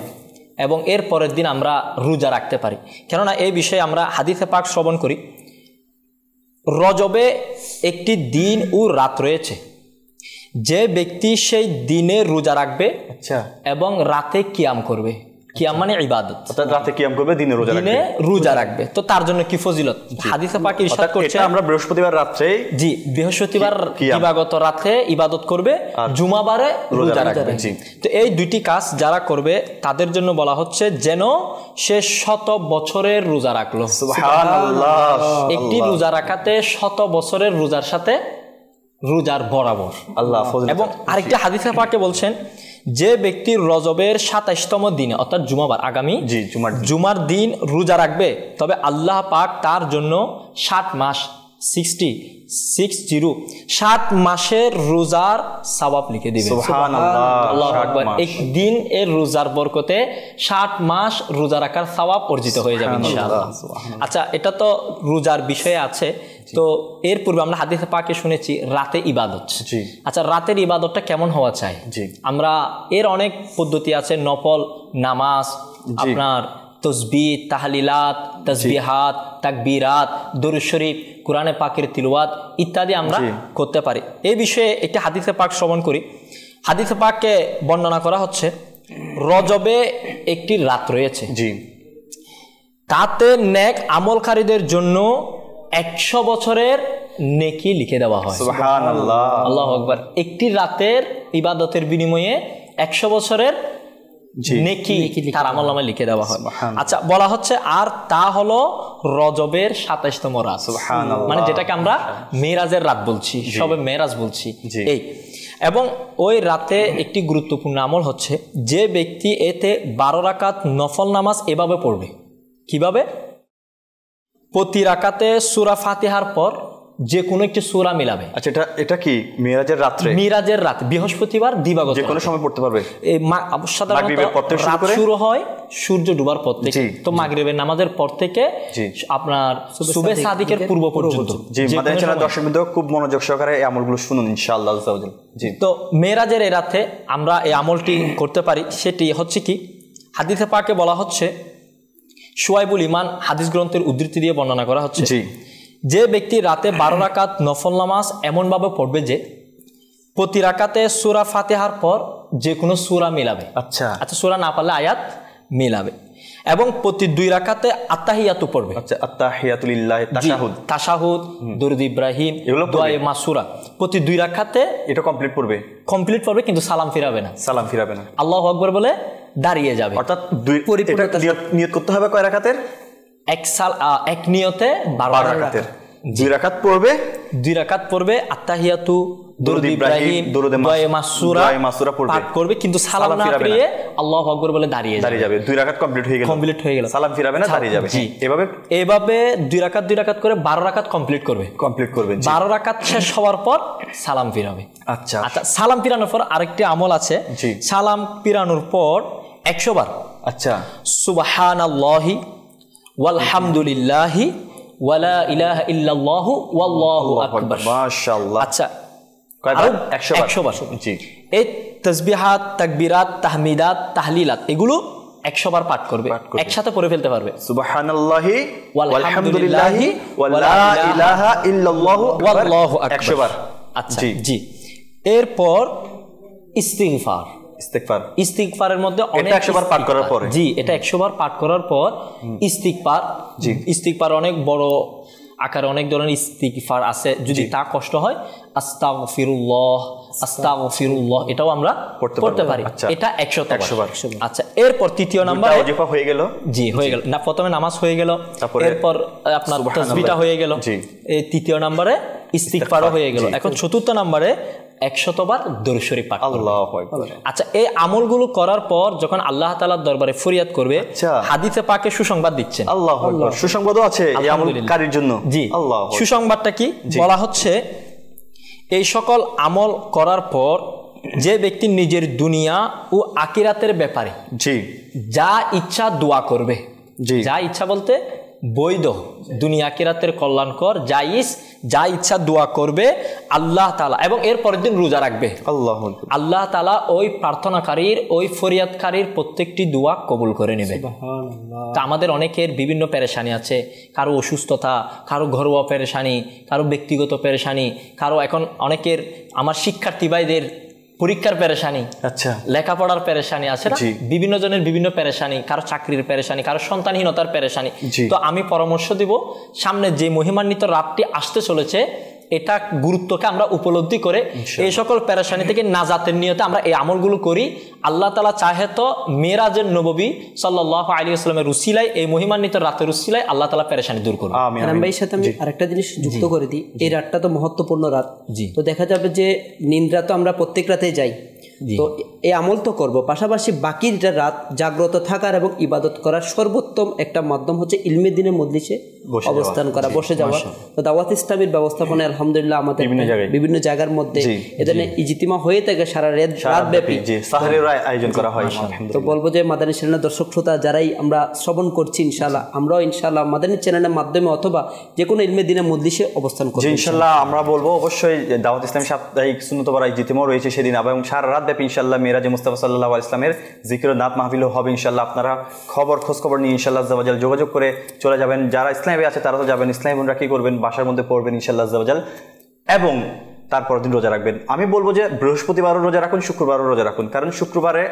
এবং এর পরের দিন আমরা রোজা রাখতে পারি কেননা এই বিষয়ে আমরা হাদিসে পাক শ্রবণ করি রজবে একটি দিন ও রাত রয়েছে যে ব্যক্তি সেই দিনে রোজা রাখবে আচ্ছা এবং রাতে কিয়াম করবে কিয়াম মানে ইবাদত রাতে কিয়াম করবে দিনে রোজা রাখবে রোজা রাখবে তো তার জন্য কি ফজিলত হাদিসে ইরশাদ করছে আমরা বৃহস্পতিবার রাতে জি বৃহস্পতিবার দিবাগত রাতে ইবাদত করবে জুমাবারে রোজা রাখবে তো এই দুইটি কাজ যারা করবে তাদের জন্য বলা হচ্ছে যেন সে শত বছরের রোজা রাখলো একটি রোজা রাখাতে শত বছরের রোজার সাথে রোজার বরাবর আল্লাহ এবং আরেকটা হাদিসে পাকে বলছেন যে ব্যক্তি রজবের সাতাইশতম দিনে অর্থাৎ জুমাবার আগামী জি জুমার জুমার দিন রোজা রাখবে তবে আল্লাহ পাক তার জন্য সাত মাস সিক্সটি সিক্স জিরো সাত মাসের রোজার সাবাব লিখে দিবে একদিন এর রোজার বরকতে সাত মাস রোজা রাখার সাবাব অর্জিত হয়ে যাবে আচ্ছা এটা তো রোজার বিষয়ে আছে তো এর পূর্বে আমরা হাদিসে পাকে শুনেছি রাতে ইবাদত আচ্ছা রাতের ইবাদতটা কেমন হওয়া চাই আমরা এর অনেক পদ্ধতি আছে নফল নামাজ আপনার তসবি তাহলিলাত তসবিহাত তাকবিরাত দুরুশরীফ শরীফ কোরআনে পাকের তিলওয়াত ইত্যাদি আমরা করতে পারি এই বিষয়ে একটি হাদিসে পাক শ্রবণ করি হাদিসে পাককে বর্ণনা করা হচ্ছে রজবে একটি রাত রয়েছে জি তাতে ন্যাক আমলকারীদের জন্য একশো বছরের নেকি লিখে দেওয়া হয় আল্লাহ আকবর একটি রাতের ইবাদতের বিনিময়ে একশো বছরের নেকি তার আমলামে লিখে দেওয়া হয় আচ্ছা বলা হচ্ছে আর তা হলো রজবের সাতাইশতম রাত মানে যেটাকে আমরা আচ্ছা। রাত বলছি সবে বলছি এই এবং ওই রাতে একটি গুরুত্বপূর্ণ আমল হচ্ছে যে ব্যক্তি এতে বারো রাকাত নফল নামাজ এভাবে পড়বে কিভাবে প্রতি রাকাতে সুরা ফাতিহার পর যে কোনো একটি সুরা মিলাবে আচ্ছা এটা এটা কি মিরাজের রাত্রে মিরাজের রাত বৃহস্পতিবার দিবাগত যে কোনো সময় পড়তে পারবে এই সাধারণত রাত শুরু হয় সূর্য ডুবার পর থেকে তো মাগরিবের নামাজের পর থেকে আপনার সুবে সাদিকের পূর্ব পর্যন্ত জি মাদানি চ্যানেল দর্শক দর্শকবৃন্দ খুব মনোযোগ সহকারে এই আমলগুলো শুনুন ইনশাআল্লাহ জি তো মিরাজের এই রাতে আমরা এই আমলটি করতে পারি সেটি হচ্ছে কি হাদিসে পাকে বলা হচ্ছে সোয়াইবুল ইমান হাদিস গ্রন্থের উদ্ধৃতি দিয়ে বর্ণনা করা হচ্ছে জি যে ব্যক্তি রাতে বারো রাকাত নফল নামাজ এমনভাবে পড়বে যে প্রতি রাকাতে সুরা ফাতেহার পর যে কোনো সুরা মিলাবে আচ্ছা আচ্ছা সুরা না পারলে আয়াত মিলাবে এবং প্রতি দুই রাকাতে আত্মাহিয়াতু পড়বে আচ্ছা আত্তাহিয়াতুলিল্লাহ তাশাহুদ তাশাহুদ দরুদ ইব্রাহিম এগুলো দোয়া মাসুরা প্রতি দুই রাকাতে এটা কমপ্লিট পড়বে কমপ্লিট পড়বে কিন্তু সালাম ফিরাবে না সালাম ফিরাবে না আল্লাহ আকবর বলে দাঁড়িয়ে যাবে অর্থাৎ দুই নিয়ত করতে হবে কয় রাকাতের এক সাল এক নিয়তে বারো রাকাতের দুই রাকাত পড়বে দুই রাকাত পড়বে আত্তাহিয়াতু দরুদ ইব্রাহিম দরুদ মাসুরা মাসুরা পড়বে পাঠ করবে কিন্তু সালাম না ফিরিয়ে আল্লাহু আকবার বলে দাঁড়িয়ে যাবে দাঁড়িয়ে যাবে দুই রাকাত কমপ্লিট হয়ে গেল কমপ্লিট হয়ে গেল সালাম ফিরাবে না দাঁড়িয়ে যাবে এভাবে এভাবে দুই রাকাত দুই রাকাত করে 12 রাকাত কমপ্লিট করবে কমপ্লিট করবে 12 রাকাত শেষ হওয়ার পর সালাম ফিরাবে আচ্ছা আচ্ছা সালাম ফিরানোর পর আরেকটি আমল আছে সালাম ফিরানোর পর 100 বার আচ্ছা সুবহানাল্লাহি ওয়ালহামদুলিল্লাহি ওয়ালা ইলাহা ইল্লাল্লাহু ওয়াল্লাহু আকবার মাশাআল্লাহ আচ্ছা এগুলো একশো বার পাঠ করবে একসাথে ফেলতে পারবে আচ্ছা এরপর ইস্তিকফারের মধ্যে অনেক পাঠ করার পর জি এটা পাঠ করার পর ইস্তিকফার জি ইস্তিকফার অনেক বড় আকারে অনেক ধরনের ইস্তিকফার আছে যদি তা কষ্ট হয় এটাও আমরা পড়তে পারি আচ্ছা। এটা একশো একশো বার আচ্ছা এরপর তৃতীয় নাম্বার হয়ে গেল জি হয়ে গেল না প্রথমে নামাজ হয়ে গেল এরপর আপনার হয়ে গেল এই তৃতীয় নাম্বারে ইস্তিকফারও হয়ে গেল এখন চতুর্থ নাম্বারে একশতবার দরুশরী পাঠ আল্লাহ আচ্ছা এই আমলগুলো করার পর যখন আল্লাহ তালার দরবারে ফরিয়াদ করবে আচ্ছা। হাদিসে পাকে সুসংবাদ দিচ্ছেন আল্লাহ সুসংবাদও আছে এই জন্য জি আল্লাহ সুসংবাদটা কি বলা হচ্ছে এই সকল আমল করার পর যে ব্যক্তি নিজের দুনিয়া ও আকিরাতের ব্যাপারে জি যা ইচ্ছা দোয়া করবে যা ইচ্ছা বলতে বৈধ দুনিয়া কিরাতের কল্যাণকর ইস যা ইচ্ছা দোয়া করবে আল্লাহ তালা এবং এর পরের দিন রোজা রাখবে আল্লাহ আল্লাহ তালা ওই প্রার্থনাকারীর ওই ফরিয়াদকারীর প্রত্যেকটি দোয়া কবুল করে নেবে তা আমাদের অনেকের বিভিন্ন পেরেশানি আছে কারো অসুস্থতা কারো ঘরোয়া পেরেশানি কারো ব্যক্তিগত পেরেশানি কারো এখন অনেকের আমার শিক্ষার্থী ভাইদের পরীক্ষার পেরেশানি আচ্ছা লেখাপড়ার পেরেশানি আছে বিভিন্ন জনের বিভিন্ন পেরেশানি কারো চাকরির পেরেশানি কারো সন্তানহীনতার পেরেশানি তো আমি পরামর্শ দিব সামনে যে মহিমান্বিত রাতটি আসতে চলেছে এটা গুরুত্বকে আমরা উপলব্ধি করে এই সকল প্যারাসানি থেকে নাজাতের নিয়তে আমরা এই আমলগুলো করি আল্লাহ তালা চাহে তো মেয়েরাজের নবী সাল্লাহ আলী আসলামের রুসিলাই এই মহিমান্বিত রাতের রুসিলাই আল্লাহ তালা প্যারাসানি দূর করবে ভাইয়ের সাথে আমি আরেকটা জিনিস যুক্ত করে দিই এই রাতটা তো মহত্বপূর্ণ রাত তো দেখা যাবে যে নিন্দ্রা তো আমরা প্রত্যেক রাতে যাই তো এই আমল তো করব পাশাপাশি বাকি যেটা রাত জাগ্রত থাকার এবং ইবাদত করার সর্বোত্তম একটা মাধ্যম হচ্ছে ইলমে দিনের মধ্যে অবস্থান করা বসে যাওয়া তো দাওয়াত ইসলামের ব্যবস্থাপনা আলহামদুলিল্লাহ আমাদের বিভিন্ন জায়গার মধ্যে এখানে ইজিতিমা হয়ে থাকে সারা রাত রাত ব্যাপী আয়োজন করা হয় তো বলবো যে মাদানী চ্যানেলের দর্শক শ্রোতা যারাই আমরা শ্রবণ করছি ইনশাল্লাহ আমরাও ইনশাল্লাহ মাদানী চ্যানেলের মাধ্যমে অথবা যে কোনো ইলমে দিনের মধ্যে অবস্থান করছি ইনশাল্লাহ আমরা বলবো অবশ্যই দাওয়াত ইসলাম সাপ্তাহিক সুন্নতবার ইজিতিমাও রয়েছে সেদিন এবং সারা রাত দেব ইনশাল্লাহ মেয়েরাজে মুস্তফা সাল্লাহ ইসলামের জিকির নাত মাহফিল হবে ইনশাল্লাহ আপনারা খবর খোঁজখবর নিয়ে ইনশাল্লাহ জাবাজাল যোগাযোগ করে চলে যাবেন যারা ইসলামে আছে তারা তো যাবেন ইসলামী বোনরা কী করবেন বাসার মধ্যে পড়বেন ইনশাল্লাহ এবং তারপর দিন রোজা রাখবেন আমি বলবো যে বৃহস্পতিবারও রোজা রাখুন শুক্রবারও রোজা রাখুন কারণ শুক্রবারে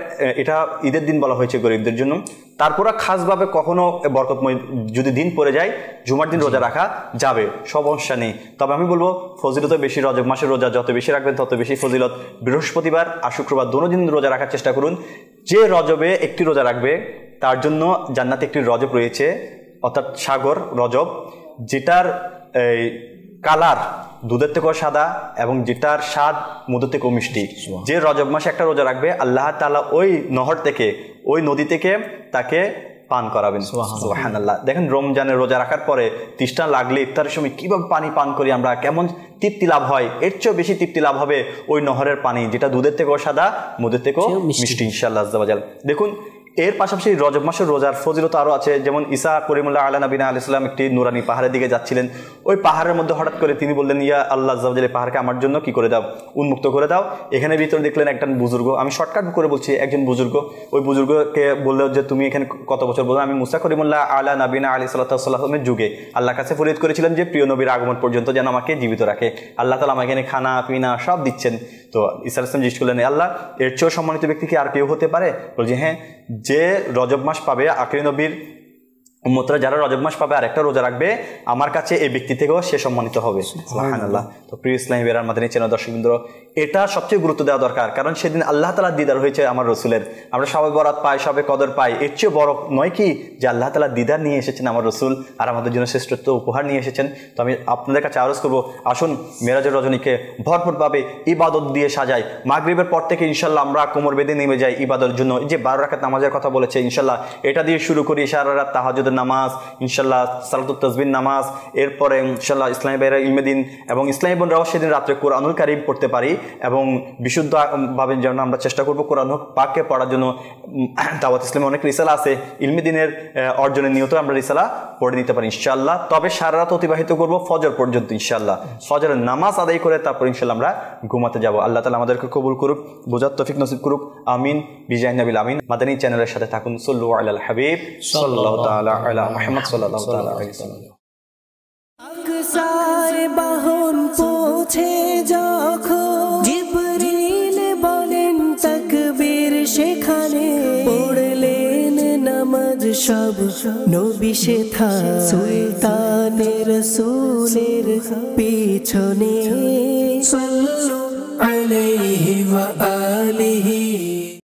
এটা ঈদের দিন বলা হয়েছে গরিবদের জন্য তারপরে খাসভাবে কখনো বরকতময় যদি দিন পড়ে যায় জুমার দিন রোজা রাখা যাবে সমস্যা নেই তবে আমি বলবো ফজিলত বেশি রজব মাসের রোজা যত বেশি রাখবেন তত বেশি ফজিলত বৃহস্পতিবার আর শুক্রবার দুনো দিন রোজা রাখার চেষ্টা করুন যে রজবে একটি রোজা রাখবে তার জন্য জান্নাতে একটি রজব রয়েছে অর্থাৎ সাগর রজব যেটার এই কালার দুধের থেকেও সাদা এবং যেটার স্বাদ মধুর থেকেও মিষ্টি যে রজব মাসে একটা রোজা রাখবে আল্লাহ তালা ওই নহর থেকে ওই নদী থেকে তাকে পান করাবেন আল্লাহ দেখেন রমজানের রোজা রাখার পরে তৃষ্ঠা লাগলে ইফতারের সময় কীভাবে পানি পান করি আমরা কেমন তৃপ্তি লাভ হয় এর চেয়েও বেশি তৃপ্তি লাভ হবে ওই নহরের পানি যেটা দুধের থেকেও সাদা মধুর থেকেও মিষ্টি ইনশাল্লাহ দেখুন এর পাশাপাশি রজব মাসের রোজার ফজিলত আরও আছে যেমন ইসা করিমুল্লাহ আল্লাহ নবীনা আলি একটি নুরানি পাহাড়ের দিকে যাচ্ছিলেন ওই পাহাড়ের মধ্যে হঠাৎ করে তিনি বললেন ইয়া আল্লাহ জাবজালি পাহাড়কে আমার জন্য কি করে দাও উন্মুক্ত করে দাও এখানে ভিতরে দেখলেন একজন বুজুর্গ আমি শর্টকাট করে বলছি একজন বুজুর্গ ওই বুজুর্গকে বললো যে তুমি এখানে কত বছর বলো আমি মুসা করিমুল্লাহ আল্লাহ নবীনা আলি সাল্লাহামের যুগে আল্লাহ কাছে ফরিদ করেছিলেন যে প্রিয় নবীর আগমন পর্যন্ত যেন আমাকে জীবিত রাখে আল্লাহ তালা আমাকে এখানে খানা পিনা সব দিচ্ছেন তো ইসা জিজ্ঞেস করলেন আল্লাহ এর চেয়েও সম্মানিত ব্যক্তি কি আর কেউ হতে পারে বলছে হ্যাঁ যে রজব মাস পাবে আকরি নবীর উম্মতরা যারা রজব মাস পাবে আরেকটা রোজা রাখবে আমার কাছে এই ব্যক্তি থেকেও সে সম্মানিত হবে আল্লাহ তো প্রিয় ইসলামী বেরার মাদানী চেনা দর্শকবৃন্দ এটা সবচেয়ে গুরুত্ব দেওয়া দরকার কারণ সেদিন আল্লাহ তালার দিদার হয়েছে আমার রসুলের আমরা সবাই বরাত পাই সবে কদর পাই এর চেয়ে বড় নয় কি যে আল্লাহ তালার দিদার নিয়ে এসেছেন আমার রসুল আর আমাদের জন্য শ্রেষ্ঠত্ব উপহার নিয়ে এসেছেন তো আমি আপনাদের কাছে আরজ করবো আসুন মেরাজের রজনীকে ভরপুরভাবে ইবাদত দিয়ে সাজাই মাগরীবের পর থেকে ইনশাল্লাহ আমরা কোমর বেঁধে নেমে যাই ইবাদতের জন্য যে বারো রাখা নামাজের কথা বলেছে ইনশাল্লাহ এটা দিয়ে শুরু করি সারা রাত তাহাজ তাহাজুদের নামাজ ইনশাল্লাহ সালাতুল তসবিন নামাজ এরপরে ইনশাল্লাহ ইসলামী বাইরা ইমেদিন এবং ইসলামী বোনরাও সেদিন রাত্রে কোরআনুল কারিম পড়তে পারি এবং বিশুদ্ধভাবে যেন আমরা চেষ্টা করবো কোরআন পাককে পড়ার জন্য দাওয়াত ইসলাম অনেক রিসালা আছে ইলমি দিনের অর্জনের নিয়ত আমরা রিসালা পড়ে নিতে পারি ইনশাল্লাহ তবে সারা রাত অতিবাহিত করব ফজর পর্যন্ত ইনশাল্লাহ ফজরের নামাজ আদায় করে তারপর ইনশাল্লাহ আমরা ঘুমাতে যাবো আল্লাহ তালা আমাদেরকে কবুল করুক বোঝার তফিক নসিব করুক আমিন বিজয় নবিল আমিন মাদানী চ্যানেলের সাথে থাকুন সল্লু আল্লাহ হাবিব সাল্লাহ তালা আলা মোহাম্মদ সাল্লাহ আকসার বাহন পৌঁছে যখন জিবরিল বলেন তকবীর সেখানে পড়লেন নামাজ সব নবী শেথা সুলতানের সুলের পিছনে সাল্লু আলাইহি ওয়া আলিহি